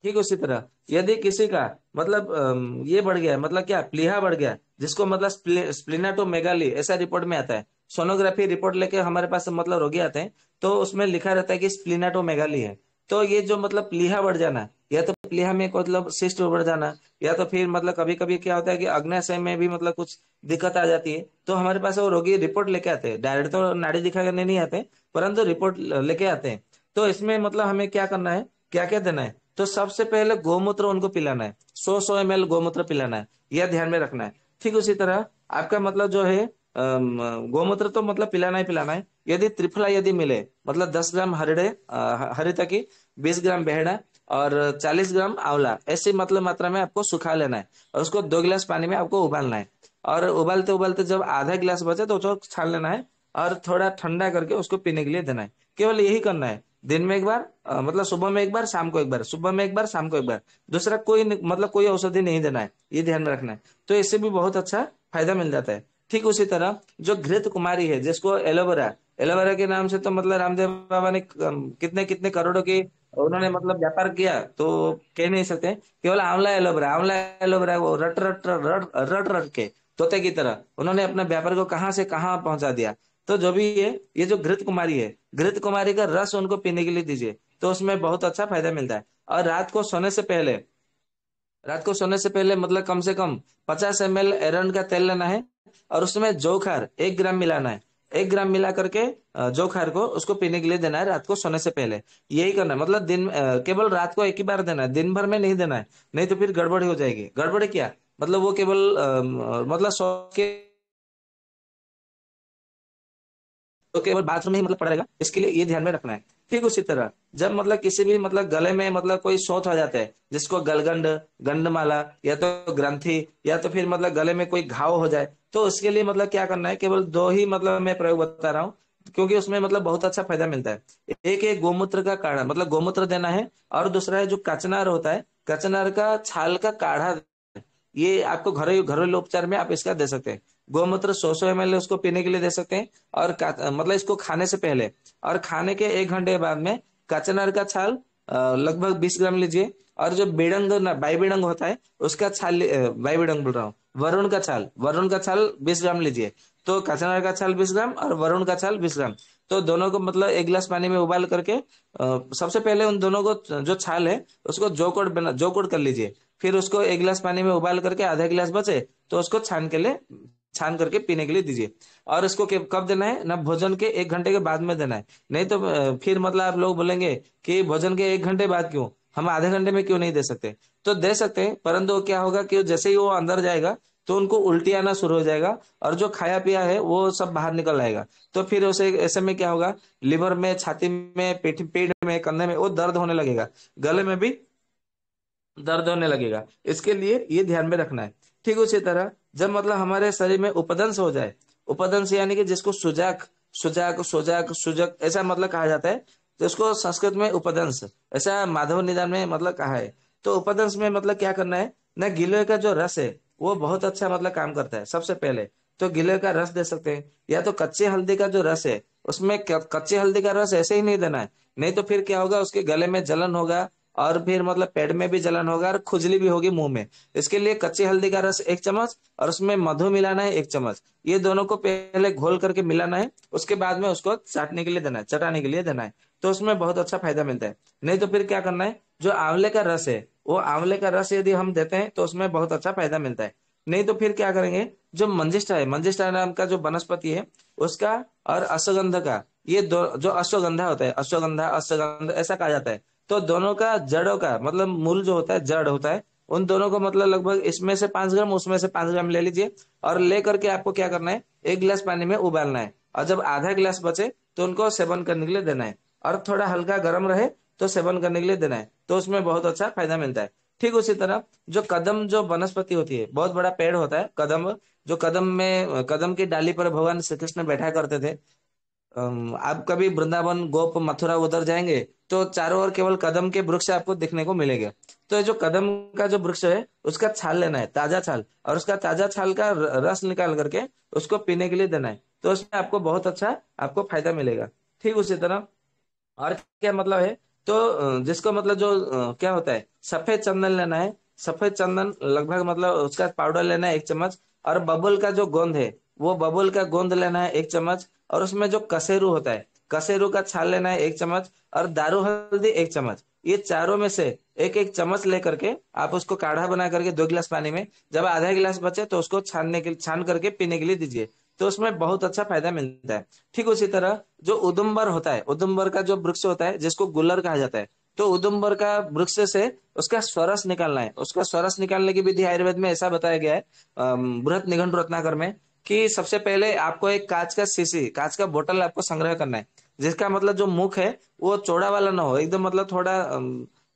ठीक उसी तरह यदि किसी का मतलब ये बढ़ गया मतलब क्या प्लीहा बढ़ गया जिसको मतलब स्प्लिनाटो मेगाली ऐसा रिपोर्ट में आता है सोनोग्राफी रिपोर्ट लेके हमारे पास मतलब रोगी आते हैं तो उसमें लिखा रहता है कि स्प्लिनाटो मेगाली है तो ये जो मतलब प्लीहा बढ़ जाना या तो प्लीहा में मतलब सिस्ट बढ़ जाना या तो फिर मतलब कभी कभी क्या होता है कि अग्नाशय में भी मतलब कुछ दिक्कत आ जाती है तो हमारे पास वो रोगी रिपोर्ट लेके आते हैं डायरेक्ट तो नाड़ी दिखा करने नहीं आते परंतु रिपोर्ट लेके आते हैं तो इसमें मतलब हमें क्या करना है क्या क्या देना है तो सबसे पहले गोमूत्र उनको पिलाना है सौ सौ एम गोमूत्र पिलाना है यह ध्यान में रखना है ठीक उसी तरह आपका मतलब जो है गोमूत्र तो मतलब पिलाना ही पिलाना है यदि त्रिफला यदि मिले मतलब 10 ग्राम हरड़े हरिता की बीस ग्राम बेहड़ा और 40 ग्राम आंवला ऐसी मतलब मात्रा में आपको सुखा लेना है और उसको दो गिलास पानी में आपको उबालना है और उबालते उबालते जब आधा गिलास बचे तो उसको छान लेना है और थोड़ा ठंडा करके उसको पीने के लिए देना है केवल यही करना है दिन में एक बार मतलब सुबह में एक बार शाम को एक बार सुबह में एक बार शाम को एक बार दूसरा कोई मतलब कोई औषधि नहीं देना है ये ध्यान में रखना है तो इससे भी बहुत अच्छा फायदा मिल जाता है ठीक उसी तरह जो घृत कुमारी है जिसको एलोवेरा एलोवेरा के नाम से तो मतलब रामदेव बाबा ने कितने कितने करोड़ों की उन्होंने मतलब व्यापार किया तो कह नहीं सकते केवल आंवला एलोवेरा आंवला एलोवेरा वो रट रट रट रट रट के तोते की तरह उन्होंने अपने व्यापार को कहां से कहां पहुंचा दिया तो जो भी ये ये जो घृत कुमारी है घृत कुमारी का रस उनको पीने के लिए दीजिए तो उसमें बहुत अच्छा फायदा मिलता है और रात को सोने से पहले रात को सोने से पहले मतलब कम से कम पचास एम एल का तेल लेना है और उसमें जोखार एक ग्राम मिलाना है एक ग्राम मिला करके जोखार को उसको पीने के लिए देना है रात को सोने से पहले यही करना है मतलब दिन केवल रात को एक ही बार देना है दिन भर में नहीं देना है नहीं तो फिर गड़बड़ हो जाएगी गड़बड़ क्या मतलब वो केवल मतलब सो के तो केवल बाथरूम ही मतलब पड़ेगा इसके लिए ये ध्यान में रखना है ठीक उसी तरह जब मतलब किसी भी मतलब गले में मतलब कोई शोथ हो जाता है जिसको गलगंड गंडमाला या तो ग्रंथि या तो फिर मतलब गले में कोई घाव हो जाए तो उसके लिए मतलब क्या करना है केवल दो ही मतलब मैं प्रयोग बता रहा हूँ क्योंकि उसमें मतलब बहुत अच्छा फायदा मिलता है एक एक गोमूत्र का काढ़ा मतलब गोमूत्र देना है और दूसरा है जो कचनार होता है कचनार का छाल का काढ़ा ये आपको घरेलू घरेलू उपचार में आप इसका दे सकते हैं गोमूत्र मतलब सौ सौ एम उसको पीने के लिए दे सकते हैं और मतलब इसको खाने से पहले और खाने के एक घंटे बाद में कचनर का छाल लगभग बीस ग्राम लीजिए और जो बेडंग ना बाईबेडंग होता है उसका छाल बाईबेडंग बोल रहा हूँ वरुण का छाल वरुण का छाल बीस ग्राम लीजिए तो कचनर का छाल बीस ग्राम और वरुण का छाल बीस ग्राम तो दोनों को मतलब एक गिलास पानी में उबाल करके सबसे पहले उन दोनों को जो छाल है उसको जोकोट बना जोकोट कर लीजिए फिर उसको एक गिलास पानी में उबाल करके आधा गिलास बचे तो उसको छान के लिए छान करके पीने के लिए दीजिए और इसको कब देना है ना भोजन के एक घंटे के बाद में देना है नहीं तो फिर मतलब आप लोग बोलेंगे कि भोजन के एक घंटे बाद क्यों हम आधे घंटे में क्यों नहीं दे सकते तो दे सकते हैं परंतु क्या होगा कि जैसे ही वो अंदर जाएगा तो उनको उल्टी आना शुरू हो जाएगा और जो खाया पिया है वो सब बाहर निकल आएगा तो फिर उसे ऐसे में क्या होगा लिवर में छाती में पेट पेट में कंधे में वो दर्द होने लगेगा गले में भी दर्द होने लगेगा इसके लिए ये ध्यान में रखना है ठीक उसी तरह जब मतलब हमारे शरीर में उपदंश हो जाए उपदंस यानी कि जिसको सुजाक सुजाक सुजाक सुजक ऐसा मतलब कहा जाता है तो उसको संस्कृत में उपदंश ऐसा माधव निदान में मतलब कहा है तो उपदंश में मतलब क्या करना है ना गिलोय का जो रस है वो बहुत अच्छा मतलब काम करता है सबसे पहले तो गिलोय का रस दे सकते हैं या तो कच्चे हल्दी का जो रस है उसमें कच्चे हल्दी का रस ऐसे ही नहीं देना है नहीं तो फिर क्या होगा उसके गले में जलन होगा और फिर मतलब पेट में भी जलन होगा और खुजली भी होगी मुंह में इसके लिए कच्ची हल्दी का रस एक चम्मच और उसमें मधु मिलाना है एक चम्मच ये दोनों को पहले घोल करके मिलाना है उसके बाद में उसको चाटने के लिए देना है चटाने के लिए देना है तो उसमें बहुत अच्छा फायदा मिलता है नहीं तो फिर क्या करना है जो आंवले का रस है वो आंवले का रस यदि हम देते हैं तो उसमें बहुत अच्छा फायदा मिलता है नहीं तो फिर क्या करेंगे जो मंजिष्ठा है मंजिष्ठा नाम का जो वनस्पति है उसका और अश्वगंध का ये दो जो अश्वगंधा होता है अश्वगंधा अश्वगंध ऐसा कहा जाता है तो दोनों का जड़ों का मतलब मूल जो होता है जड़ होता है उन दोनों को मतलब लगभग इसमें से पांच ग्राम उसमें से पांच ग्राम ले लीजिए और ले करके आपको क्या करना है एक गिलास पानी में उबालना है और जब आधा गिलास बचे तो उनको सेवन करने के लिए देना है और थोड़ा हल्का गर्म रहे तो सेवन करने के लिए देना है तो उसमें बहुत अच्छा फायदा मिलता है ठीक उसी तरह जो कदम जो वनस्पति होती है बहुत बड़ा पेड़ होता है कदम जो कदम में कदम की डाली पर भगवान श्री कृष्ण बैठा करते थे आप कभी वृंदावन गोप मथुरा उधर जाएंगे तो चारों ओर केवल कदम के वृक्ष आपको देखने को मिलेंगे तो जो कदम का जो वृक्ष है उसका छाल लेना है ताजा छाल और उसका ताजा छाल का रस निकाल करके उसको पीने के लिए देना है तो उसमें आपको बहुत अच्छा आपको फायदा मिलेगा ठीक उसी तरह और क्या मतलब है तो जिसको मतलब जो क्या होता है सफेद चंदन लेना है सफेद चंदन लगभग मतलब उसका पाउडर लेना है एक चम्मच और बबुल का जो गोंद है वो बबुल का गोंद लेना है एक चम्मच और उसमें जो कसेरू होता है कसेरू का छाल लेना है एक चम्मच और दारू हल्दी एक चम्मच ये चारों में से एक एक चम्मच लेकर के आप उसको काढ़ा बना करके दो गिलास पानी में जब आधा गिलास बचे तो उसको छानने के छान करके पीने के लिए दीजिए तो उसमें बहुत अच्छा फायदा मिलता है ठीक उसी तरह जो उदम्बर होता है उदम्बर का जो वृक्ष होता है जिसको गुल्लर कहा जाता है तो उदम्बर का वृक्ष से उसका स्वरस निकालना है उसका स्वरस निकालने की विधि आयुर्वेद में ऐसा बताया गया है बृहत निघंट रत्नाकर में कि सबसे पहले आपको एक कांच का शीशी कांच का बोतल आपको संग्रह करना है जिसका मतलब जो मुख है वो चौड़ा वाला ना हो एकदम मतलब थोड़ा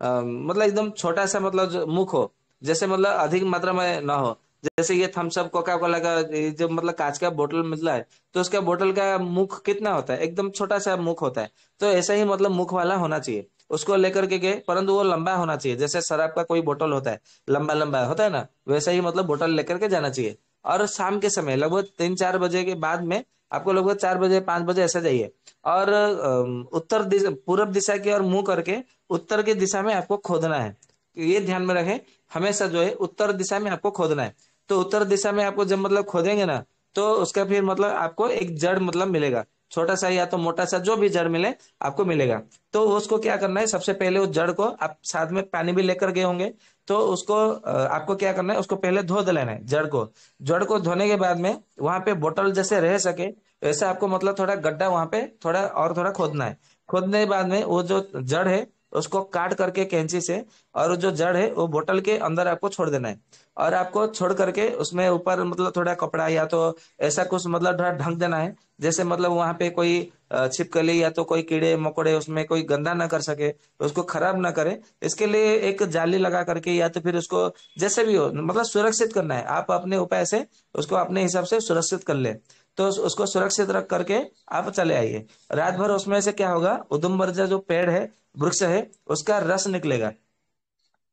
आ, मतलब एकदम छोटा सा मतलब मुख हो जैसे मतलब अधिक मात्रा में ना हो जैसे ये थम्सअप कोका कोला का जो मतलब कांच का बोतल मिलता है तो उसका बोतल का मुख कितना होता है एकदम छोटा सा मुख होता है तो ऐसा ही मतलब मुख वाला होना चाहिए उसको लेकर के गए परंतु वो लंबा होना चाहिए जैसे शराब का कोई बोतल होता है लंबा लंबा होता है ना वैसा ही मतलब बोतल लेकर के जाना चाहिए और शाम के समय लगभग तीन चार बजे के बाद में आपको लगभग चार बजे पांच बजे ऐसा जाइए और उत्तर दिशा पूर्व दिशा की ओर मुंह करके उत्तर की दिशा में आपको खोदना है ये ध्यान में रखें हमेशा जो है उत्तर दिशा में आपको खोदना है तो उत्तर दिशा में आपको जब मतलब खोदेंगे ना तो उसका फिर मतलब आपको एक जड़ मतलब मिलेगा छोटा सा या तो मोटा सा जो भी जड़ मिले आपको मिलेगा तो उसको क्या करना है सबसे पहले उस जड़ को आप साथ में पानी भी लेकर गए होंगे तो उसको आपको क्या करना है उसको पहले धो लेना है जड़ को जड़ को धोने के बाद में वहां पे बोतल जैसे रह सके वैसे आपको मतलब थोड़ा गड्ढा वहां पे थोड़ा और थोड़ा खोदना है खोदने के बाद में वो जो जड़ है उसको काट करके कैंची से और जो जड़ है वो बोतल के अंदर आपको छोड़ देना है और आपको छोड़ करके उसमें ऊपर मतलब थोड़ा कपड़ा या तो ऐसा कुछ मतलब थोड़ा ढंग देना है जैसे मतलब वहां पे कोई छिपकली या तो कोई कीड़े मकोड़े उसमें कोई गंदा ना कर सके तो उसको खराब ना करे इसके लिए एक जाली लगा करके या तो फिर उसको जैसे भी हो मतलब सुरक्षित करना है आप अपने उपाय से उसको अपने हिसाब से सुरक्षित कर ले तो उसको सुरक्षित रख करके आप चले आइए रात भर उसमें से क्या होगा उदुम जो पेड़ है वृक्ष है उसका रस निकलेगा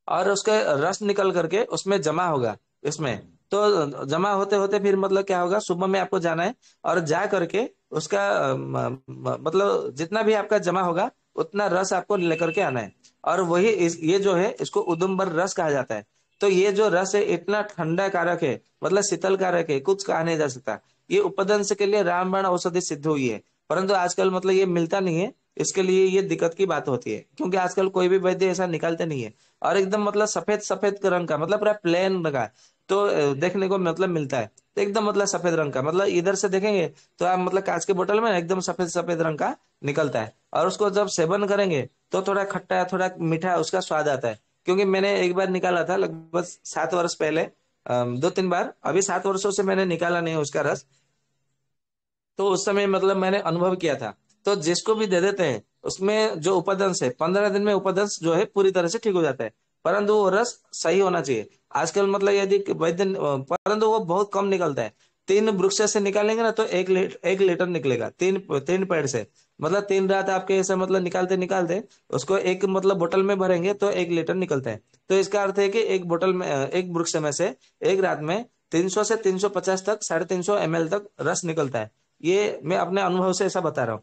और उसके रस निकल करके उसमें जमा होगा इसमें तो जमा होते होते फिर मतलब क्या होगा सुबह में आपको जाना है और जा करके उसका मतलब जितना भी आपका जमा होगा उतना रस आपको लेकर के आना है और वही ये जो है इसको उदम्बर रस कहा जाता है तो ये जो रस है इतना ठंडा कारक है मतलब शीतल कारक है कुछ कहा नहीं जा सकता ये उपदंश के लिए रामबाण औषधि सिद्ध हुई है परंतु आजकल मतलब ये मिलता नहीं है इसके लिए ये दिक्कत की बात होती है क्योंकि आजकल कोई भी वैद्य ऐसा निकालते नहीं है और एकदम मतलब सफेद सफेद रंग का मतलब पूरा प्लेन रंग का तो देखने को मतलब मिलता है तो एकदम मतलब सफेद रंग का मतलब इधर से देखेंगे तो आप मतलब कांच के बोतल में एकदम सफेद सफेद रंग का निकलता है और उसको जब सेवन करेंगे तो थोड़ा खट्टा थोड़ा मीठा उसका स्वाद आता है क्योंकि मैंने एक बार निकाला था लगभग सात वर्ष पहले दो तीन बार अभी सात वर्षों से मैंने निकाला नहीं उसका रस तो उस समय मतलब मैंने अनुभव किया था तो जिसको भी दे देते हैं उसमें जो उपदंश है पंद्रह दिन में उपदंश जो है पूरी तरह से ठीक हो जाता है परंतु वो रस सही होना चाहिए आजकल मतलब यदि वैद्य परंतु वो बहुत कम निकलता है तीन वृक्ष से निकालेंगे ना तो एक लीटर एक लीटर निकलेगा तीन तीन पेड़ से मतलब तीन रात आपके ऐसे मतलब निकालते निकालते उसको एक मतलब बोतल में भरेंगे तो एक लीटर निकलता है तो इसका अर्थ है कि एक बोतल में एक वृक्ष में से एक रात में 300 से 350 तक साढ़े तीन सौ तक रस निकलता है ये मैं अपने अनुभव से ऐसा बता रहा हूँ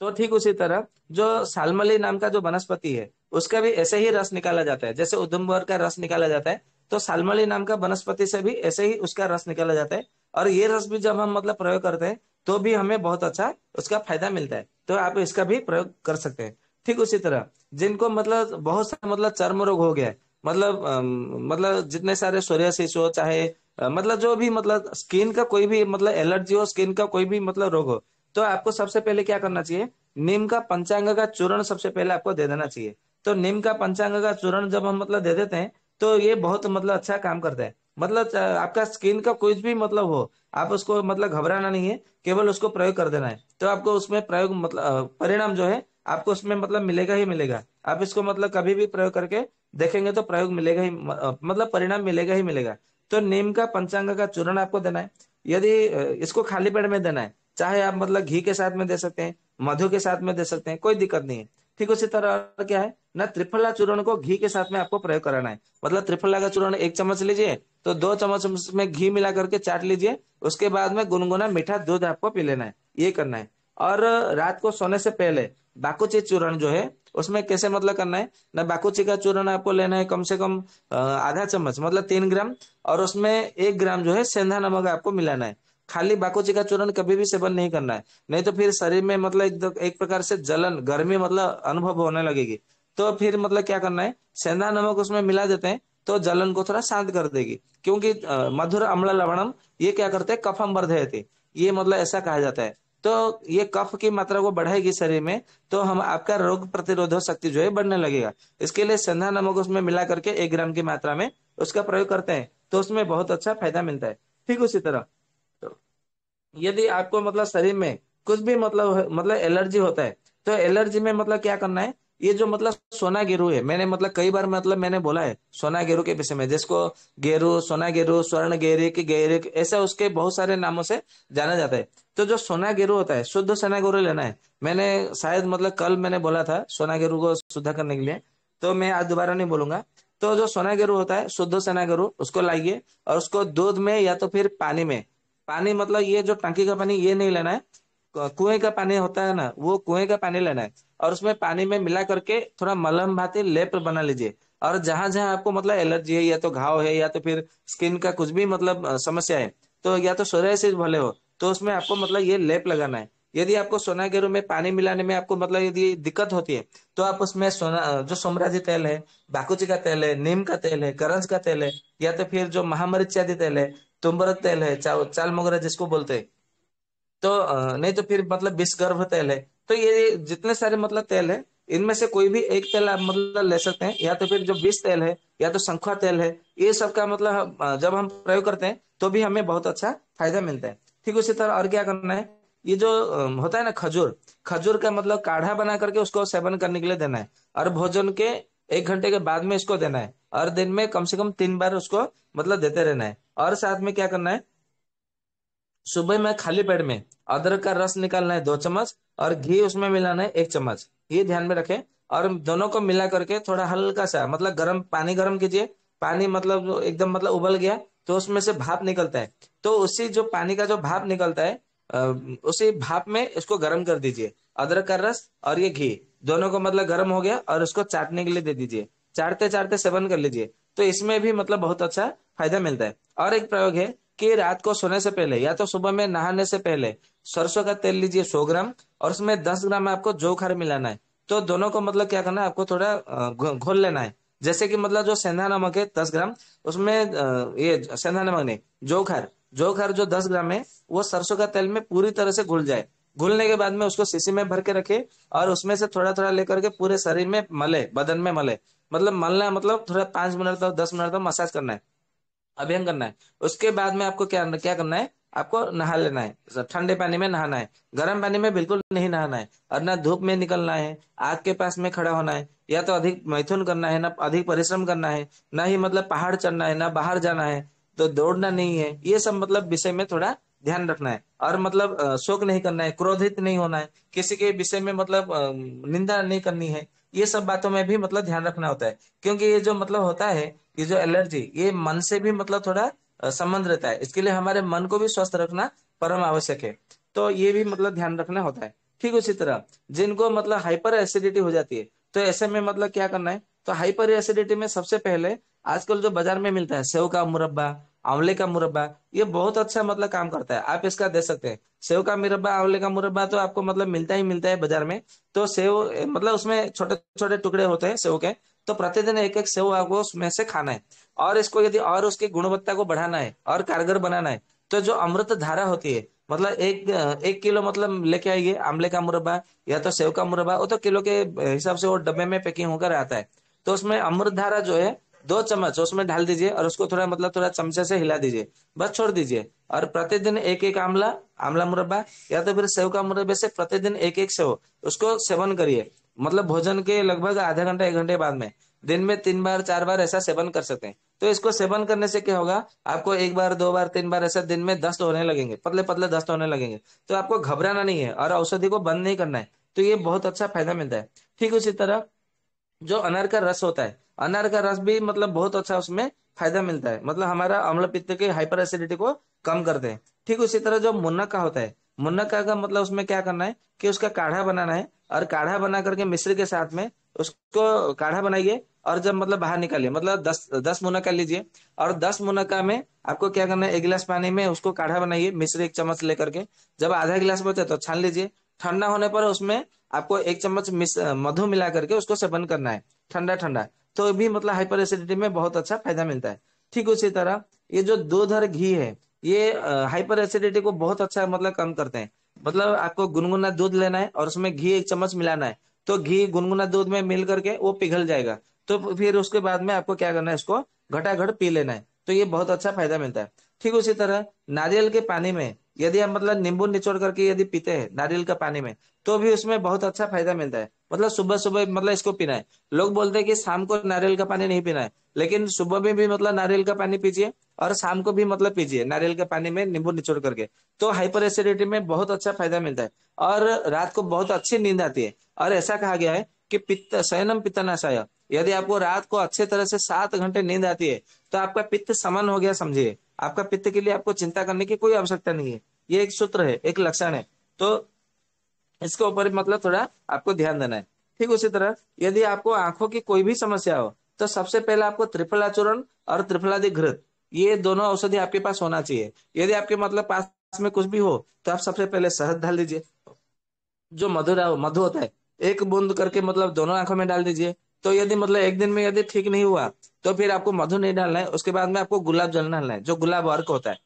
तो ठीक उसी तरह जो सालमली नाम का जो वनस्पति है उसका भी ऐसे ही रस निकाला जाता है जैसे उधमपुर का रस निकाला जाता है तो सालमली नाम का वनस्पति से भी ऐसे ही उसका रस निकाला जाता है और ये रस भी जब हम मतलब प्रयोग करते हैं तो भी हमें बहुत अच्छा उसका फायदा मिलता है तो आप इसका भी प्रयोग कर सकते हैं ठीक उसी तरह जिनको मतलब बहुत सारा मतलब चर्म रोग हो गया है मतलब मतलब जितने सारे सोरियासिस हो चाहे मतलब जो भी मतलब स्किन का कोई भी मतलब एलर्जी हो स्किन का कोई भी मतलब रोग हो तो आपको सबसे पहले क्या करना चाहिए निम का पंचांग का चूर्ण सबसे पहले आपको दे देना चाहिए तो निम का पंचांग का चूर्ण जब हम मतलब दे देते हैं तो ये बहुत मतलब अच्छा काम करता है मतलब आपका स्किन का कुछ भी मतलब हो आप उसको मतलब घबराना नहीं है केवल उसको प्रयोग कर देना है तो आपको उसमें प्रयोग मतलब परिणाम जो है आपको उसमें मतलब मिलेगा ही मिलेगा आप इसको मतलब कभी भी प्रयोग करके देखेंगे तो प्रयोग मिलेगा ही मतलब परिणाम मिलेगा ही मिलेगा तो नीम का पंचांग का चूर्ण आपको देना है यदि इसको खाली पेड़ में देना है चाहे आप मतलब घी के साथ में दे सकते हैं मधु के साथ में दे सकते हैं कोई दिक्कत नहीं है ठीक उसी तरह क्या है ना त्रिफला चूर्ण को घी के साथ में आपको प्रयोग कराना है मतलब त्रिफला का चूर्ण एक चम्मच लीजिए तो दो चम्मच में घी मिला करके चाट लीजिए उसके बाद में गुनगुना मीठा दूध आपको पी लेना है ये करना है और रात को सोने से पहले बाकुची चूर्ण जो है उसमें कैसे मतलब करना है ना बाकुची का चूर्ण आपको लेना है कम से कम आधा चम्मच मतलब तीन ग्राम और उसमें एक ग्राम जो है सेंधा नमक आपको मिलाना है खाली बाकोची का चूर्ण कभी भी सेवन नहीं करना है नहीं तो फिर शरीर में मतलब एक, प्रकार से जलन गर्मी मतलब अनुभव होने लगेगी तो फिर मतलब क्या करना है सेंधा नमक उसमें मिला देते हैं तो जलन को थोड़ा शांत कर देगी क्योंकि मधुर अम्ल लवणम ये क्या करते हैं कफम थे ये मतलब ऐसा कहा जाता है तो ये कफ की मात्रा को बढ़ाएगी शरीर में तो हम आपका रोग प्रतिरोधक शक्ति जो है बढ़ने लगेगा इसके लिए सेंधा नमक उसमें मिला करके एक ग्राम की मात्रा में उसका प्रयोग करते हैं तो उसमें बहुत अच्छा फायदा मिलता है ठीक उसी तरह यदि आपको मतलब शरीर में कुछ भी मतलब मतलब एलर्जी होता है तो एलर्जी में मतलब क्या करना है ये जो मतलब सोना गेरू है मैंने मतलब कई बार मतलब मैंने बोला है सोना गेरू के विषय में जिसको गेरू सोना गेरू स्वर्ण गेरिक गेरिक ऐसे ऐसा उसके बहुत सारे नामों से जाना जाता है तो जो सोना गेरू होता है शुद्ध सोना गेरू लेना है मैंने शायद मतलब कल मैंने बोला था सोना गेरू को शुद्ध करने के लिए तो मैं आज दोबारा नहीं बोलूंगा तो जो सोना गेरू होता है शुद्ध सोना गेरू उसको लाइए और उसको दूध में या तो फिर पानी में पानी मतलब ये जो टंकी का पानी ये नहीं लेना है कुएं का पानी होता है ना वो कुएं का पानी लेना है और उसमें पानी में मिला करके थोड़ा मलहम भाती लेप बना लीजिए और जहां जहां आपको मतलब एलर्जी है या तो घाव है या तो फिर स्किन का कुछ भी मतलब समस्या है तो या तो सोराइसिस भले हो तो उसमें आपको मतलब ये लेप लगाना है यदि आपको सोना के रूप में पानी मिलाने में आपको मतलब यदि दिक्कत होती है तो आप उसमें सोना जो सोमराजी तेल है बाकुची का तेल है नीम का तेल है करंज का तेल है या तो फिर जो महामरीच आदि तेल है तुम्बर तेल है चाव, चाल मगरा जिसको बोलते हैं तो नहीं तो फिर मतलब विषगर्भ तेल है तो ये जितने सारे मतलब तेल है इनमें से कोई भी एक तेल आप मतलब ले सकते हैं या तो फिर जो विष तेल है या तो शंखुआ तेल है ये सब का मतलब जब हम प्रयोग करते हैं तो भी हमें बहुत अच्छा फायदा मिलता है ठीक उसी तरह और क्या करना है ये जो होता है ना खजूर खजूर का मतलब काढ़ा बना करके उसको सेवन करने के लिए देना है और भोजन के एक घंटे के बाद में इसको देना है और दिन में कम से कम तीन बार उसको मतलब देते रहना है और साथ में क्या करना है सुबह में खाली पेट में अदरक का रस निकालना है दो चम्मच और घी उसमें मिलाना है एक चम्मच ये ध्यान में रखें और दोनों को मिला करके थोड़ा हल्का सा मतलब गर्म पानी गर्म कीजिए पानी मतलब एकदम मतलब उबल गया तो उसमें से भाप निकलता है तो उसी जो पानी का जो भाप निकलता है उसी भाप में इसको गर्म कर दीजिए अदरक का रस और ये घी दोनों को मतलब गर्म हो गया और उसको चाटने के लिए दे दीजिए चारते चारते सेवन कर लीजिए तो इसमें भी मतलब बहुत अच्छा फायदा मिलता है और एक प्रयोग है कि रात को सोने से पहले या तो सुबह में नहाने से पहले सरसों का तेल लीजिए सौ ग्राम और उसमें दस ग्राम आपको जो खर मिलाना है तो दोनों को मतलब क्या करना है आपको थोड़ा घोल लेना है जैसे कि मतलब जो सेंधा नमक है दस ग्राम उसमें ये सेंधा नमक नहीं जोखार जोखार जो दस ग्राम है वो सरसों का तेल में पूरी तरह से घुल जाए घुलने के बाद में उसको सीसी में भर के रखे और उसमें से थोड़ा थोड़ा लेकर के पूरे शरीर में मले बदन में मले मतलब मलना है मतलब थोड़ा पांच मिनट तक दस मिनट तक मसाज करना है अभियंग करना है उसके बाद में आपको क्या क्या करना है आपको नहा लेना है ठंडे पानी में नहाना है गर्म पानी में बिल्कुल नहीं नहाना है और ना धूप में निकलना है आग के पास में खड़ा होना है या तो अधिक मैथुन करना है ना अधिक परिश्रम करना है ना ही मतलब पहाड़ चढ़ना है ना बाहर जाना है तो दौड़ना नहीं है ये सब मतलब विषय में थोड़ा ध्यान रखना है और मतलब शोक नहीं करना है क्रोधित नहीं होना है किसी के विषय में मतलब निंदा नहीं करनी है ये सब बातों में भी मतलब ध्यान रखना होता है क्योंकि ये जो मतलब होता है ये जो एलर्जी ये मन से भी मतलब थोड़ा संबंध रहता है इसके लिए हमारे मन को भी स्वस्थ रखना परम आवश्यक है तो ये भी मतलब ध्यान रखना होता है ठीक उसी तरह जिनको मतलब हाइपर एसिडिटी हो जाती है तो ऐसे में मतलब क्या करना है तो हाइपर एसिडिटी में सबसे पहले आजकल जो बाजार में मिलता है सेव का मुरब्बा आंवले का मुरब्बा ये बहुत अच्छा मतलब काम करता है आप इसका दे सकते हैं सेव का मुरब्बा आंवले का मुरब्बा तो आपको मतलब मिलता ही मिलता है बाजार में तो सेव मतलब उसमें छोटे छोटे टुकड़े होते हैं सेव के तो प्रतिदिन एक एक सेव आपको उसमें से खाना है और इसको यदि और उसकी गुणवत्ता को बढ़ाना है और कारगर बनाना है तो जो अमृत धारा होती है मतलब एक एक किलो मतलब लेके आइए आंवले का मुरब्बा या तो सेव का मुरब्बा वो तो किलो के हिसाब से वो डब्बे में पैकिंग होकर आता है तो उसमें अमृत धारा जो है दो चम्मच उसमें डाल दीजिए और उसको थोड़ा मतलब थोड़ा चमचे से हिला दीजिए बस छोड़ दीजिए और प्रतिदिन एक एक आंवला आंवला मुरब्बा या तो फिर सेव का मुरब्बे से प्रतिदिन एक एक सेव उसको सेवन करिए मतलब भोजन के लगभग आधा घंटा एक घंटे बाद में दिन में तीन बार चार बार ऐसा सेवन कर सकते हैं तो इसको सेवन करने से क्या होगा आपको एक बार दो बार तीन बार ऐसा दिन में दस्त होने लगेंगे पतले पतले दस्त होने लगेंगे तो आपको घबराना नहीं है और औषधि को बंद नहीं करना है तो ये बहुत अच्छा फायदा मिलता है ठीक उसी तरह जो अनार का रस होता है अनार का रस भी मतलब बहुत अच्छा उसमें फायदा मिलता है मतलब हमारा अम्ल पित्त के हाइपर एसिडिटी को कम करते हैं ठीक उसी तरह जो मुन्नका होता है मुन्नका का मतलब उसमें क्या करना है कि उसका काढ़ा बनाना है और काढ़ा बना करके मिश्र के साथ में उसको काढ़ा बनाइए और जब मतलब बाहर निकालिए मतलब दस दस मुनक्का लीजिए और दस मुनक्का में आपको क्या करना है एक गिलास पानी में उसको काढ़ा बनाइए मिश्र एक चम्मच लेकर के जब आधा गिलास बचे तो छान लीजिए ठंडा होने पर उसमें आपको एक चम्मच मधु मिला करके उसको सेवन करना है ठंडा ठंडा तो भी मतलब हाइपर एसिडिटी में बहुत अच्छा फायदा मिलता है ठीक उसी तरह ये जो दो धर घी है ये हाइपर एसिडिटी को बहुत अच्छा मतलब कम करते हैं मतलब आपको गुनगुना दूध लेना है और उसमें घी एक चम्मच मिलाना है तो घी गुनगुना दूध में मिल करके वो पिघल जाएगा तो फिर उसके बाद में आपको क्या करना है इसको घटाघट पी लेना है तो ये बहुत अच्छा फायदा मिलता है ठीक उसी तरह नारियल के पानी में यदि हम मतलब नींबू निचोड़ करके यदि पीते हैं नारियल का पानी में तो भी उसमें बहुत अच्छा फायदा मिलता है मतलब सुबह सुबह मतलब इसको पीना है लोग बोलते हैं कि शाम को नारियल का पानी नहीं पीना है लेकिन सुबह में भी मतलब नारियल का पानी पीजिए और शाम को भी मतलब पीजिए नारियल के पानी में नींबू निचोड़ करके तो हाइपर एसिडिटी में बहुत अच्छा फायदा मिलता है और रात को बहुत अच्छी नींद आती है और ऐसा कहा गया है कि पित्त शयनम पित्तनाशाय यदि आपको रात को अच्छे तरह से सात घंटे नींद आती है तो आपका पित्त समान हो गया समझिए आपका पित्त के लिए आपको चिंता करने की कोई आवश्यकता नहीं है ये एक सूत्र है एक लक्षण है तो इसके ऊपर मतलब थोड़ा आपको ध्यान देना है ठीक उसी तरह यदि आपको आंखों की कोई भी समस्या हो तो सबसे पहले आपको त्रिफलाचूर्ण और त्रिफलादि घृत ये दोनों औषधि आपके पास होना चाहिए यदि आपके मतलब पास में कुछ भी हो तो आप सबसे पहले शहद डाल दीजिए जो मधुरा मधु होता है एक बूंद करके मतलब दोनों आंखों में डाल दीजिए तो यदि मतलब एक दिन में यदि ठीक नहीं हुआ तो फिर आपको मधु नहीं डालना है उसके बाद में आपको गुलाब जल डालना है जो गुलाब अर्क होता है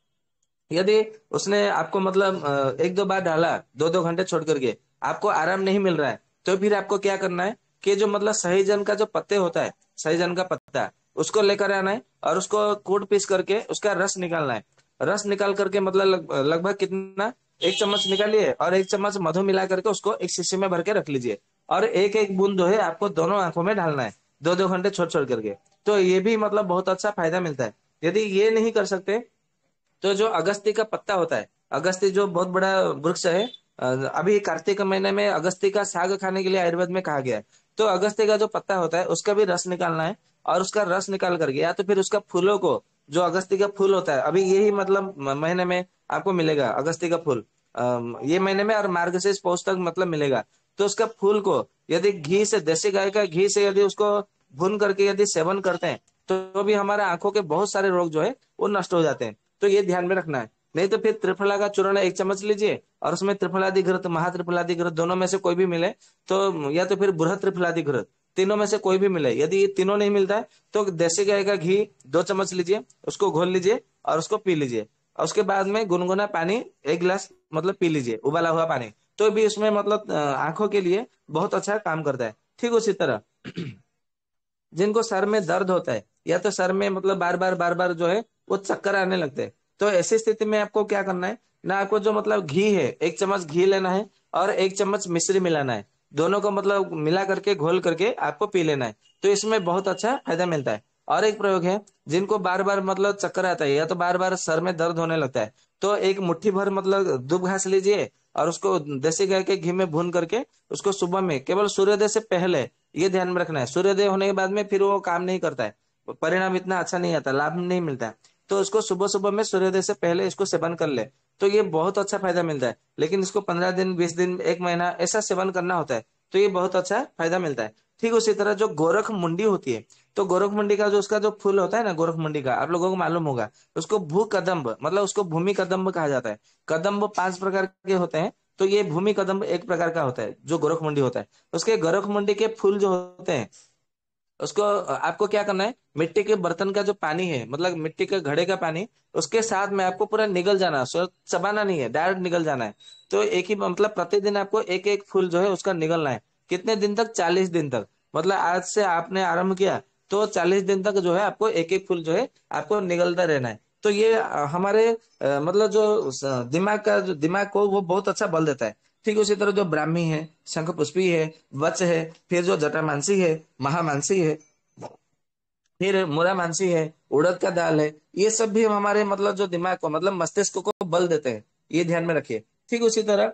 यदि उसने आपको मतलब एक दो बार डाला दो दो घंटे छोड़ करके आपको आराम नहीं मिल रहा है तो फिर आपको क्या करना है कि जो मतलब सही जन का जो पत्ते होता है सही जन का पत्ता उसको लेकर आना है और उसको कूट पीस करके उसका रस निकालना है रस निकाल करके मतलब लगभग लग कितना एक चम्मच निकालिए और एक चम्मच मधु मिला करके उसको एक शीशे में भर के रख लीजिए और एक एक बूंद जो है आपको दोनों आंखों में ढालना है दो दो घंटे छोड़ छोड़ करके तो ये भी मतलब बहुत अच्छा फायदा मिलता है यदि ये नहीं कर सकते तो जो अगस्ती का पत्ता होता है अगस्ती जो बहुत बड़ा वृक्ष है अभी कार्तिक महीने में अगस्ती का साग खाने के लिए आयुर्वेद में कहा गया है तो अगस्ती का जो पत्ता होता है उसका भी रस निकालना है और उसका रस निकाल करके या तो फिर उसका फूलों को जो अगस्ती का फूल होता है अभी यही मतलब महीने में आपको मिलेगा अगस्ती का फूल ये महीने में और मार्ग से पौष तक मतलब मिलेगा तो उसका फूल को यदि घी से देसी गाय का घी से यदि उसको भून करके यदि सेवन करते हैं तो भी हमारे आंखों के बहुत सारे रोग जो है वो नष्ट हो जाते हैं तो ये ध्यान में रखना है नहीं तो फिर त्रिफला का चूर्ण एक चम्मच लीजिए और उसमें त्रिफलादि घृत महात्रिफलादि घृत दोनों में से कोई भी मिले तो या तो फिर बृहद त्रिफलादि घृत तीनों में से कोई भी मिले यदि ये तीनों नहीं मिलता है तो देसी गाय का घी दो चम्मच लीजिए उसको घोल लीजिए और उसको पी लीजिए और उसके बाद में गुनगुना पानी एक गिलास मतलब पी लीजिए उबाला हुआ पानी तो भी उसमें मतलब आंखों के लिए बहुत अच्छा काम करता है ठीक उसी तरह जिनको सर में दर्द होता है या तो सर में मतलब बार बार बार बार जो है वो चक्कर आने लगते हैं तो ऐसी स्थिति में आपको क्या करना है ना आपको जो मतलब घी है एक चम्मच घी लेना है और एक चम्मच मिश्री मिलाना है दोनों को मतलब मिला करके घोल करके आपको पी लेना है तो इसमें बहुत अच्छा फायदा मिलता है और एक प्रयोग है जिनको बार बार मतलब चक्कर आता है या तो बार बार सर में दर्द होने लगता है तो एक मुट्ठी भर मतलब दुब घास लीजिए और उसको देसी गाय के घी में भून करके उसको सुबह में केवल सूर्योदय से पहले ये ध्यान में रखना है सूर्योदय होने के बाद में फिर वो काम नहीं करता है परिणाम इतना अच्छा नहीं आता लाभ नहीं मिलता है तो उसको सुबह सुबह में सूर्योदय से पहले इसको सेवन कर ले तो ये बहुत अच्छा फायदा मिलता है लेकिन इसको पंद्रह दिन बीस दिन एक महीना ऐसा सेवन करना होता है तो ये बहुत अच्छा फायदा मिलता है ठीक उसी तरह जो गोरख मुंडी होती है तो गोरख मुंडी का जो उसका जो फूल होता है ना गोरख मुंडी का आप लोगों को मालूम होगा उसको भू कदम्ब मतलब उसको भूमि कदम्ब कहा जाता है कदम्ब पांच प्रकार के होते हैं तो ये भूमि कदम्ब एक प्रकार का होता है जो गोरख मुंडी होता है उसके गोरख मुंडी के फूल जो होते हैं उसको आपको क्या करना है मिट्टी के बर्तन का जो पानी है मतलब मिट्टी के घड़े का पानी उसके साथ में आपको पूरा निगल जाना है चबाना नहीं है डायरेक्ट निगल जाना है तो एक ही मतलब प्रतिदिन आपको एक एक फूल जो है उसका निगलना है कितने दिन तक चालीस दिन तक मतलब आज से आपने आरंभ किया तो चालीस दिन तक जो है आपको एक एक फूल जो है आपको निगलता रहना है तो ये हमारे मतलब जो दिमाग का जो दिमाग को वो बहुत अच्छा बल देता है ठीक उसी तरह जो ब्राह्मी है शंख पुष्पी है वच है फिर जो जटा मानसी है महामानसी है फिर मुरा मानसी है उड़द का दाल है ये सब भी हमारे मतलब जो दिमाग को मतलब मस्तिष्क को बल देते हैं ये ध्यान में रखिए ठीक उसी तरह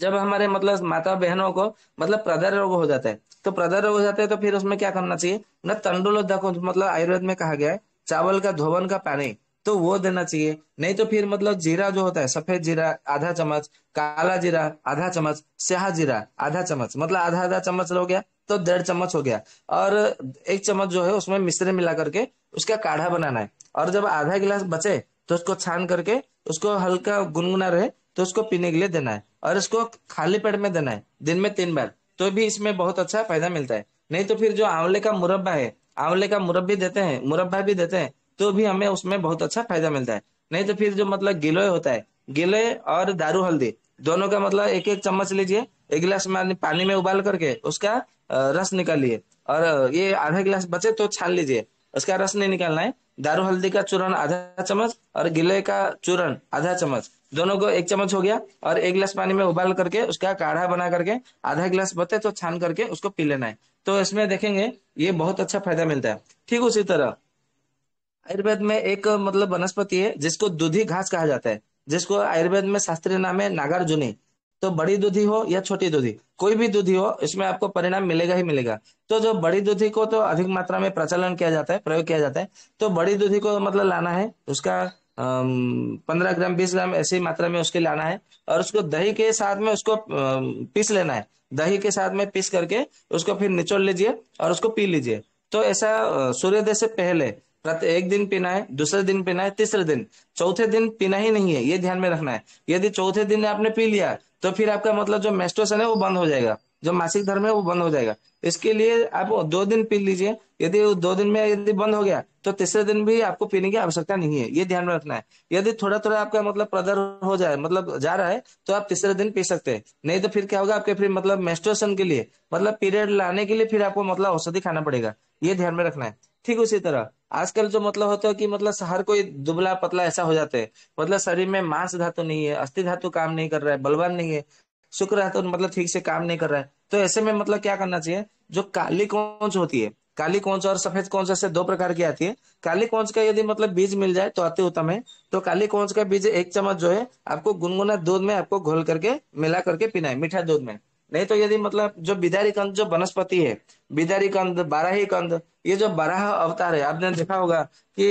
जब हमारे मतलब माता बहनों को मतलब प्रदर रोग हो जाता है तो प्रदर रोग हो जाता है तो फिर उसमें क्या करना चाहिए ना तंडुल मतलब आयुर्वेद में कहा गया है चावल का धोवन का पानी तो वो देना चाहिए नहीं तो फिर मतलब जीरा जो होता है सफेद जीरा आधा चम्मच काला जीरा आधा चम्मच स्याह जीरा आधा चम्मच मतलब आधा आधा चम्मच हो गया तो डेढ़ चम्मच हो गया और एक चम्मच जो है उसमें मिश्र मिला करके उसका काढ़ा बनाना है और जब आधा गिलास बचे तो उसको छान करके उसको हल्का गुनगुना रहे तो उसको पीने के लिए देना है और इसको खाली पेट में देना है दिन में तीन बार तो भी इसमें बहुत अच्छा फायदा मिलता है नहीं तो फिर जो आंवले का मुरब्बा है आंवले का मुरब्बी देते हैं मुरब्बा भी देते हैं तो भी हमें उसमें बहुत अच्छा फायदा मिलता है नहीं तो फिर जो मतलब गिलोय होता है गिलोय और दारू हल्दी दोनों का मतलब एक एक चम्मच लीजिए एक गिलास पानी में उबाल करके उसका रस निकालिए और ये आधा गिलास बचे तो छान लीजिए उसका रस नहीं निकालना है दारू हल्दी का चूरण आधा चम्मच और गिलोय का चूरण आधा चम्मच दोनों को एक चम्मच हो गया और एक गिलास पानी में उबाल करके उसका काढ़ा बना करके आधा गिलास बते तो छान करके उसको पी लेना है तो इसमें देखेंगे ये बहुत अच्छा फायदा मिलता है ठीक उसी तरह आयुर्वेद में एक मतलब वनस्पति है जिसको दूधी घास कहा जाता है जिसको आयुर्वेद में शास्त्रीय नाम है नागार्जुनी तो बड़ी दूधी हो या छोटी दूधी कोई भी दूधी हो इसमें आपको परिणाम मिलेगा ही मिलेगा तो जो बड़ी दूधी को तो अधिक मात्रा में प्रचलन किया जाता है प्रयोग किया जाता है तो बड़ी दूधी को मतलब लाना है उसका पंद्रह ग्राम बीस ग्राम ऐसी मात्रा में उसके लाना है और उसको दही के साथ में उसको पीस लेना है दही के साथ में पीस करके उसको फिर निचोड़ लीजिए और उसको पी लीजिए तो ऐसा सूर्योदय से पहले एक दिन पीना है दूसरे दिन पीना है तीसरे दिन चौथे दिन पीना ही नहीं है ये ध्यान में रखना है यदि चौथे दिन आपने पी लिया तो फिर आपका मतलब जो मेस्टोसन है वो बंद हो जाएगा जो मासिक धर्म है वो बंद हो जाएगा इसके लिए आप दो दिन पी लीजिए यदि दो दिन में यदि बंद हो गया तो तीसरे दिन भी आपको पीने की आवश्यकता नहीं है ये ध्यान में रखना है यदि थोड़ा थोड़ा आपका मतलब प्रदर हो जाए मतलब जा रहा है तो आप तीसरे दिन पी सकते हैं नहीं तो फिर क्या होगा आपके फिर मतलब मेस्ट्रेशन के लिए मतलब पीरियड लाने के लिए फिर आपको मतलब औषधि खाना पड़ेगा ये ध्यान में रखना है ठीक उसी तरह आजकल जो मतलब होता है कि मतलब हर कोई दुबला पतला ऐसा हो जाते हैं मतलब शरीर में मांस धातु नहीं है अस्थि धातु काम नहीं कर रहा है बलवान नहीं है शुक्र है तो मतलब ठीक से काम नहीं कर रहा है तो ऐसे में मतलब क्या करना चाहिए जो काली कोंच होती है काली कोंच और सफेद कोंच ऐसे दो प्रकार की आती है काली कोंच का यदि मतलब बीज मिल जाए तो अति उत्तम है तो काली कोंच का बीज एक चम्मच जो है आपको गुनगुना दूध में आपको घोल करके मिला करके पीना है मीठा दूध में नहीं तो यदि मतलब जो बिदारी कंद जो वनस्पति है बिदारी कंद बाराही कंद ये जो बारह अवतार है आपने देखा होगा कि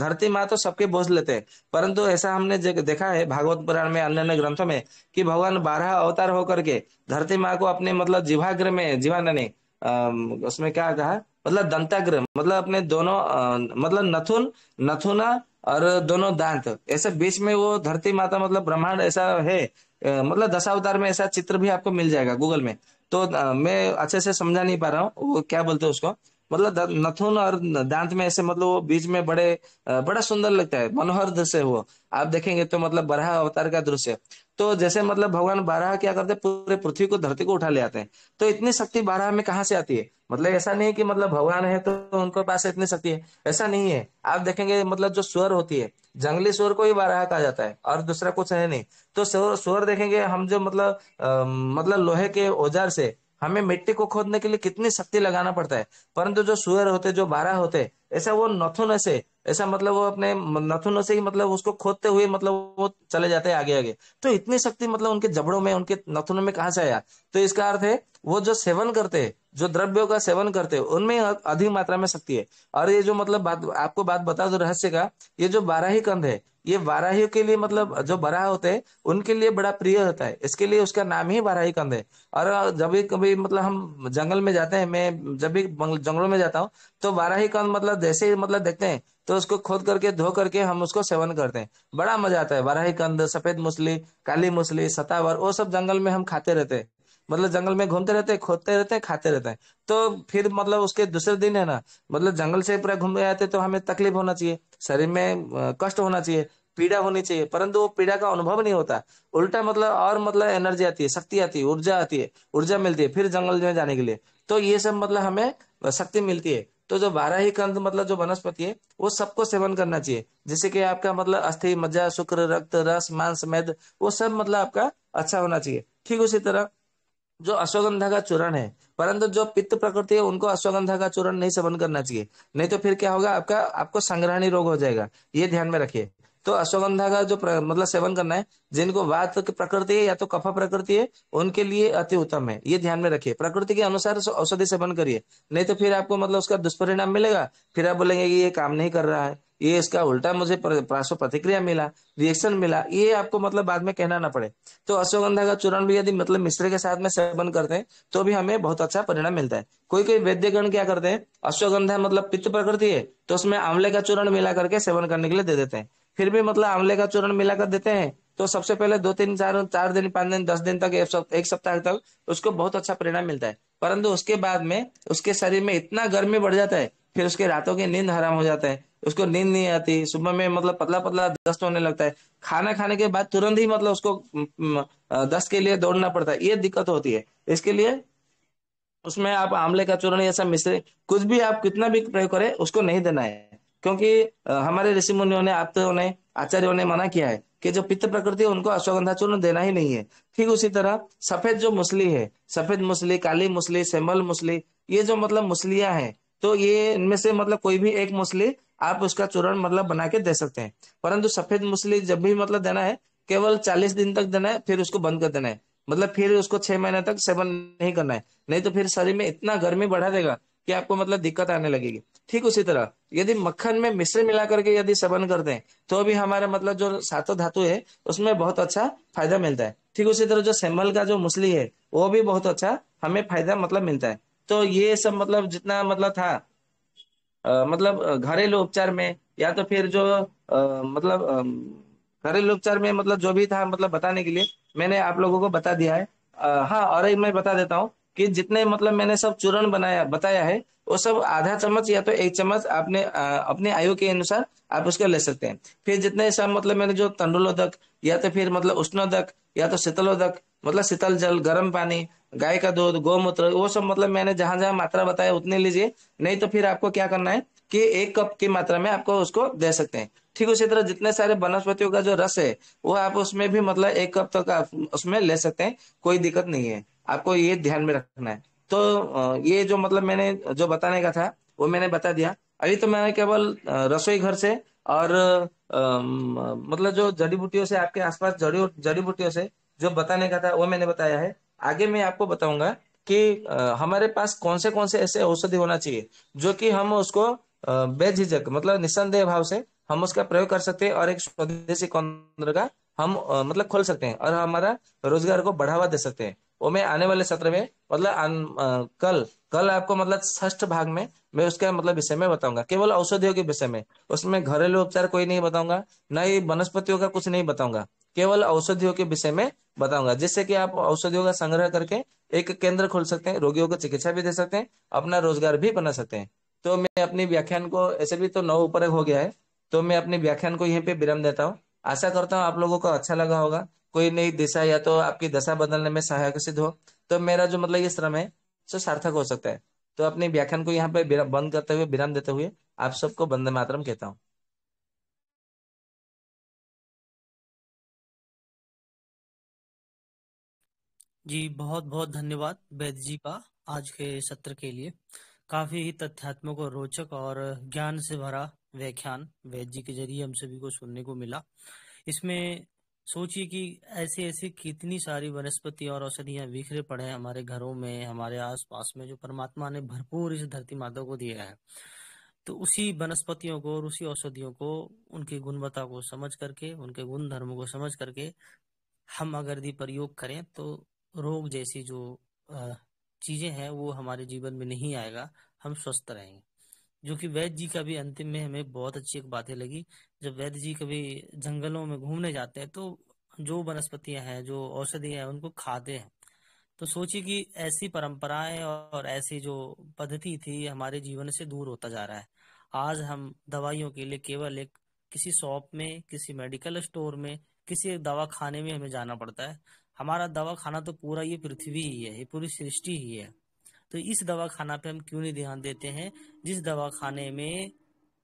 धरती माँ तो सबके बोझ लेते हैं परंतु ऐसा हमने देखा है भागवत पुराण में अन्य अन्य ग्रंथों में कि भगवान बारह अवतार होकर के धरती माँ को अपने मतलब जीवाग्र में जीवा नहीं उसमें क्या कहा मतलब दंताग्र मतलब अपने दोनों मतलब नथुन नथुना और दोनों दांत ऐसे बीच में वो धरती माता तो मतलब ब्रह्मांड ऐसा है मतलब दशावतार में ऐसा चित्र भी आपको मिल जाएगा गूगल में तो मैं अच्छे से समझा नहीं पा रहा हूँ वो क्या बोलते हैं उसको मतलब नथुन और दांत में ऐसे मतलब वो बीच में बड़े बड़ा सुंदर लगता है मनोहर दृश्य वो आप देखेंगे तो मतलब बराह अवतार का दृश्य तो जैसे मतलब भगवान बारह क्या करते हैं पूरे पृथ्वी को धरती को उठा ले आते हैं तो इतनी शक्ति बारह में कहा से आती है मतलब ऐसा नहीं कि मतलब भगवान है तो उनके पास इतनी शक्ति है ऐसा नहीं है आप देखेंगे मतलब जो स्वर होती है जंगली शोर को ही बारह कहा जाता है और दूसरा कुछ है नहीं तो शोर देखेंगे हम जो मतलब आ, मतलब लोहे के औजार से हमें मिट्टी को खोदने के लिए कितनी शक्ति लगाना पड़ता है परंतु जो सुअर होते जो बारह होते ऐसा वो नथुन से ऐसा मतलब वो अपने नथुनों से ही मतलब उसको खोदते हुए मतलब वो चले जाते हैं आगे आगे तो इतनी शक्ति मतलब उनके जबड़ों में उनके नथुनों में कहा से आया तो इसका अर्थ है वो जो सेवन करते हैं जो द्रव्यों का सेवन करते हैं उनमें अधिक मात्रा में शक्ति है और ये जो मतलब बात आपको बात बता दो रहस्य का ये जो बाराही कंध है ये बाराही के लिए मतलब जो बराह होते हैं उनके लिए बड़ा प्रिय होता है इसके लिए उसका नाम ही बाराही कंध है और जब भी कभी मतलब हम जंगल में जाते हैं मैं जब भी जंगलों में जाता हूँ तो बाराही कंध मतलब जैसे ही मतलब देखते हैं तो उसको खोद करके धो करके हम उसको सेवन करते हैं बड़ा मजा आता है बाराही कंद सफेद मुसली काली मुसली सतावर वो सब जंगल में हम खाते रहते हैं मतलब जंगल में घूमते रहते हैं खोदते रहते हैं खाते रहते हैं तो फिर मतलब उसके दूसरे दिन है ना मतलब जंगल से पूरा घूम आते तो हमें तकलीफ होना चाहिए शरीर में कष्ट होना चाहिए पीड़ा होनी चाहिए परंतु वो पीड़ा का अनुभव नहीं होता उल्टा मतलब और मतलब एनर्जी आती है शक्ति आती है ऊर्जा आती है ऊर्जा मिलती है फिर जंगल में जाने के लिए तो ये सब मतलब हमें शक्ति मिलती है तो जो बारह ही कंध मतलब जो वनस्पति है वो सबको सेवन करना चाहिए जैसे कि आपका मतलब अस्थि मज्जा शुक्र रक्त रस मांस मेद वो सब मतलब आपका अच्छा होना चाहिए ठीक उसी तरह जो अश्वगंधा का चूरण है परंतु जो पित्त प्रकृति है उनको अश्वगंधा का चूरण नहीं सेवन करना चाहिए नहीं तो फिर क्या होगा आपका आपको संग्रहणी रोग हो जाएगा ये ध्यान में रखिए तो अश्वगंधा का जो मतलब सेवन करना है जिनको वात प्रकृति है या तो कफा प्रकृति है उनके लिए अति उत्तम है ये ध्यान में रखिए प्रकृति के अनुसार औषधि सेवन करिए नहीं तो फिर आपको मतलब उसका दुष्परिणाम मिलेगा फिर आप बोलेंगे कि ये काम नहीं कर रहा है ये इसका उल्टा मुझे प्रासो प्रतिक्रिया मिला रिएक्शन मिला ये आपको मतलब बाद में कहना ना पड़े तो अश्वगंधा का चूर्ण भी यदि मतलब मिश्र के साथ में सेवन करते हैं तो भी हमें बहुत अच्छा परिणाम मिलता है कोई कोई वैद्यगण क्या करते हैं अश्वगंधा मतलब पित्त प्रकृति है तो उसमें आंवले का चूर्ण मिला करके सेवन करने के लिए दे देते हैं फिर भी मतलब आंवले का चूर्ण मिलाकर देते हैं तो सबसे पहले दो तीन चार चार दिन पांच दिन दस दिन तक एक सप्ताह तक उसको बहुत अच्छा परिणाम मिलता है परंतु उसके बाद में उसके शरीर में इतना गर्मी बढ़ जाता है फिर उसके रातों की नींद हराम हो जाता है उसको नींद नहीं आती सुबह में मतलब पतला पतला दस्त होने लगता है खाना खाने के बाद तुरंत ही मतलब उसको दस्त के लिए दौड़ना पड़ता है ये दिक्कत होती है इसके लिए उसमें आप आंवले का चूर्ण ऐसा मिश्र कुछ भी आप कितना भी प्रयोग करें उसको नहीं देना है क्योंकि हमारे ऋषि मुनियों ने आप तो ने आचार्यों ने मना किया है कि जो पित्त प्रकृति है उनको अश्वगंधा चूर्ण देना ही नहीं है ठीक उसी तरह सफेद जो मुसली है सफेद मुसली काली मुसली सेमल मुसली ये जो मतलब मुसलियां हैं तो ये इनमें से मतलब कोई भी एक मुसली आप उसका चूरण मतलब बना के दे सकते हैं परंतु सफेद मुसली जब भी मतलब देना है केवल चालीस दिन तक देना है फिर उसको बंद कर देना है मतलब फिर उसको छह महीने तक सेवन नहीं करना है नहीं तो फिर शरीर में इतना गर्मी बढ़ा देगा कि आपको मतलब दिक्कत आने लगेगी ठीक उसी तरह यदि मक्खन में मिश्र मिला करके यदि सेवन करते हैं तो भी हमारा मतलब जो सातों धातु है उसमें बहुत अच्छा फायदा मिलता है ठीक उसी तरह जो सेम्बल का जो मुसली है वो भी बहुत अच्छा हमें फायदा मतलब मिलता है तो ये सब मतलब जितना मतलब था आ, मतलब घरेलू उपचार में या तो फिर जो आ, मतलब घरेलू उपचार में मतलब जो भी था मतलब बताने के लिए मैंने आप लोगों को बता दिया है आ, हाँ और एक मैं बता देता हूँ कि जितने मतलब मैंने सब चूर्ण बनाया बताया है वो सब आधा चम्मच या तो एक चम्मच आपने आ, अपने आयु के अनुसार आप उसको ले सकते हैं फिर जितने सब मतलब मैंने जो तंडुलोदक या तो फिर मतलब उष्णोदक या तो शीतलोदक मतलब शीतल जल गर्म पानी गाय का दूध गौमूत्र वो सब मतलब मैंने जहां जहां मात्रा बताया उतने लीजिए नहीं तो फिर आपको क्या करना है कि एक कप की मात्रा में आपको उसको दे सकते हैं ठीक उसी तरह जितने सारे वनस्पतियों का जो रस है वो आप उसमें भी मतलब एक कप तक आप उसमें ले सकते हैं कोई दिक्कत नहीं है आपको ये ध्यान में रखना है तो ये जो मतलब मैंने जो बताने का था वो मैंने बता दिया अभी तो मैंने केवल रसोई घर से और मतलब जो जड़ी बूटियों से आपके आसपास जड़ी जड़ी बूटियों से जो बताने का था वो मैंने बताया है आगे मैं आपको बताऊंगा कि हमारे पास कौन से कौन से ऐसे औषधि होना चाहिए जो कि हम उसको बेझिझक मतलब निसंदेह भाव से हम उसका प्रयोग कर सकते हैं और एक स्वदेशी केंद्र का हम मतलब खोल सकते हैं और हमारा रोजगार को बढ़ावा दे सकते हैं वो मैं आने वाले सत्र में मतलब आ, कल कल आपको मतलब षष्ठ भाग में मैं उसका मतलब विषय में बताऊंगा केवल औषधियों के विषय में उसमें घरेलू उपचार कोई नहीं बताऊंगा ना ही वनस्पतियों का कुछ नहीं बताऊंगा केवल औषधियों के विषय में बताऊंगा जिससे कि आप औषधियों का संग्रह करके एक केंद्र खोल सकते हैं रोगियों को चिकित्सा भी दे सकते हैं अपना रोजगार भी बना सकते हैं तो मैं अपनी व्याख्यान को ऐसे भी तो नौ ऊपर हो गया है तो मैं अपने व्याख्यान को यहीं पे विराम देता हूँ आशा करता हूँ आप लोगों को अच्छा लगा होगा कोई नई दिशा या तो आपकी दशा बदलने में सहायक सिद्ध हो तो मेरा जो मतलब ये श्रम है सो सार्थक हो सकता है तो अपने व्याख्यान को यहाँ पे बंद करते हुए विराम देते हुए आप सबको बंद मातरम कहता हूँ जी, बहुत बहुत धन्यवाद वैद्य जी का आज के सत्र के लिए। काफ़ी ही तथ्यात्मक और रोचक और ज्ञान से भरा व्याख्यान वैद्य जी के ज़रिए हम सभी को सुनने को मिला। इसमें सोचिए कि ऐसे ऐसे कितनी सारी वनस्पति और औषधियां बिखरे पड़े हैं हमारे घरों में, हमारे आस-पास में जो परमात्मा ने भरपूर इस धरती माता को दिया है। तो उसी वनस्पतियों को और उसी औषधियों को, उनकी गुणवत्ता को समझ करके, उनके गुण धर्म को समझ करके हम अगर यदि प्रयोग करें तो रोग जैसी जो चीजें हैं वो हमारे जीवन में नहीं आएगा हम स्वस्थ रहेंगे जो कि वैद्य जी का भी अंतिम में हमें बहुत अच्छी एक बातें लगी जब वैद्य जी कभी जंगलों में घूमने जाते हैं तो जो वनस्पतियां हैं जो औषधियां हैं उनको खाते हैं तो सोचिए कि ऐसी परंपराएं और ऐसी जो पद्धति थी हमारे जीवन से दूर होता जा रहा है आज हम दवाइयों के लिए केवल एक किसी शॉप में किसी मेडिकल स्टोर में किसी एक दवा खाने में हमें जाना पड़ता है हमारा दवा खाना तो पूरा ये पृथ्वी ही है ये पूरी सृष्टि ही है तो इस दवा खाना पे हम क्यों नहीं ध्यान देते हैं जिस दवा खाने में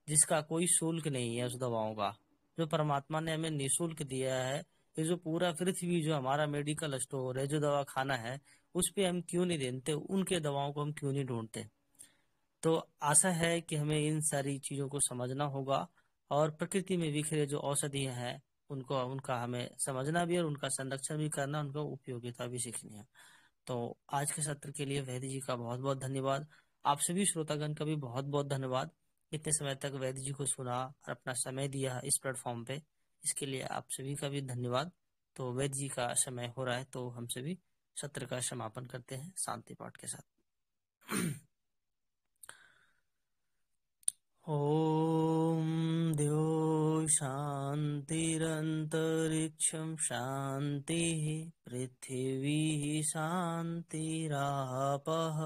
जिसका कोई शुल्क नहीं है उस दवाओं का जो परमात्मा ने हमें निःशुल्क दिया है ये जो पूरा पृथ्वी जो हमारा मेडिकल स्टोर है जो दवा खाना है उस पर हम क्यों नहीं देते उनके दवाओं को हम क्यों नहीं ढूंढते तो आशा है कि हमें इन सारी चीज़ों को समझना होगा और प्रकृति में बिखरे जो औषधियाँ हैं उनको उनका हमें समझना भी और उनका संरक्षण भी करना उनका उपयोगिता भी सीखनी है तो आज के सत्र के लिए वैद्य जी का बहुत बहुत धन्यवाद आप सभी श्रोतागण का भी बहुत बहुत धन्यवाद इतने समय तक वैद्य जी को सुना और अपना समय दिया इस प्लेटफॉर्म पे इसके लिए आप सभी का भी धन्यवाद तो वैद्य जी का समय हो रहा है तो हम सभी सत्र का समापन करते हैं शांति पाठ के साथ ओम देव शान्तिरन्तरिक्षं शान्तिः पृथिवी शान्तिरापः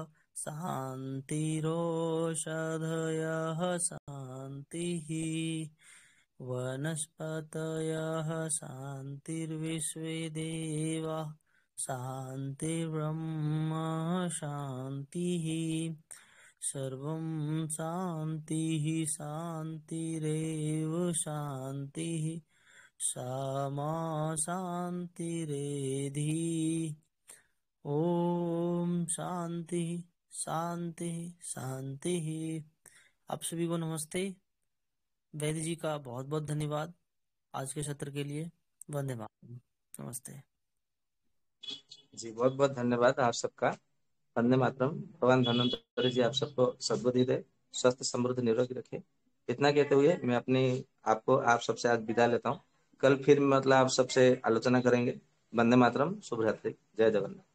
शान्तिरोषधयः रोषधयः शान्तिः वनस्पतयः शान्तिर्विश्वेदेवाः शान्तिर्ब्रह्म शान्तिः शांति शांति शान्तिरेव शान्तिः सा मा शांति शांति शांति आप सभी को नमस्ते वैद्य जी का बहुत बहुत धन्यवाद आज के सत्र के लिए वंदे मातरम नमस्ते जी बहुत बहुत धन्यवाद आप सबका वंदे मातरम भगवान धन्वंतरी जी आप सबको सदबुद्धि दे स्वस्थ समृद्ध निरोगी रखे इतना कहते हुए मैं अपनी आपको आप सबसे आज विदा लेता हूँ कल फिर मतलब आप सबसे आलोचना करेंगे वंदे मातरम शुभरात्रि जय जगन्नाथ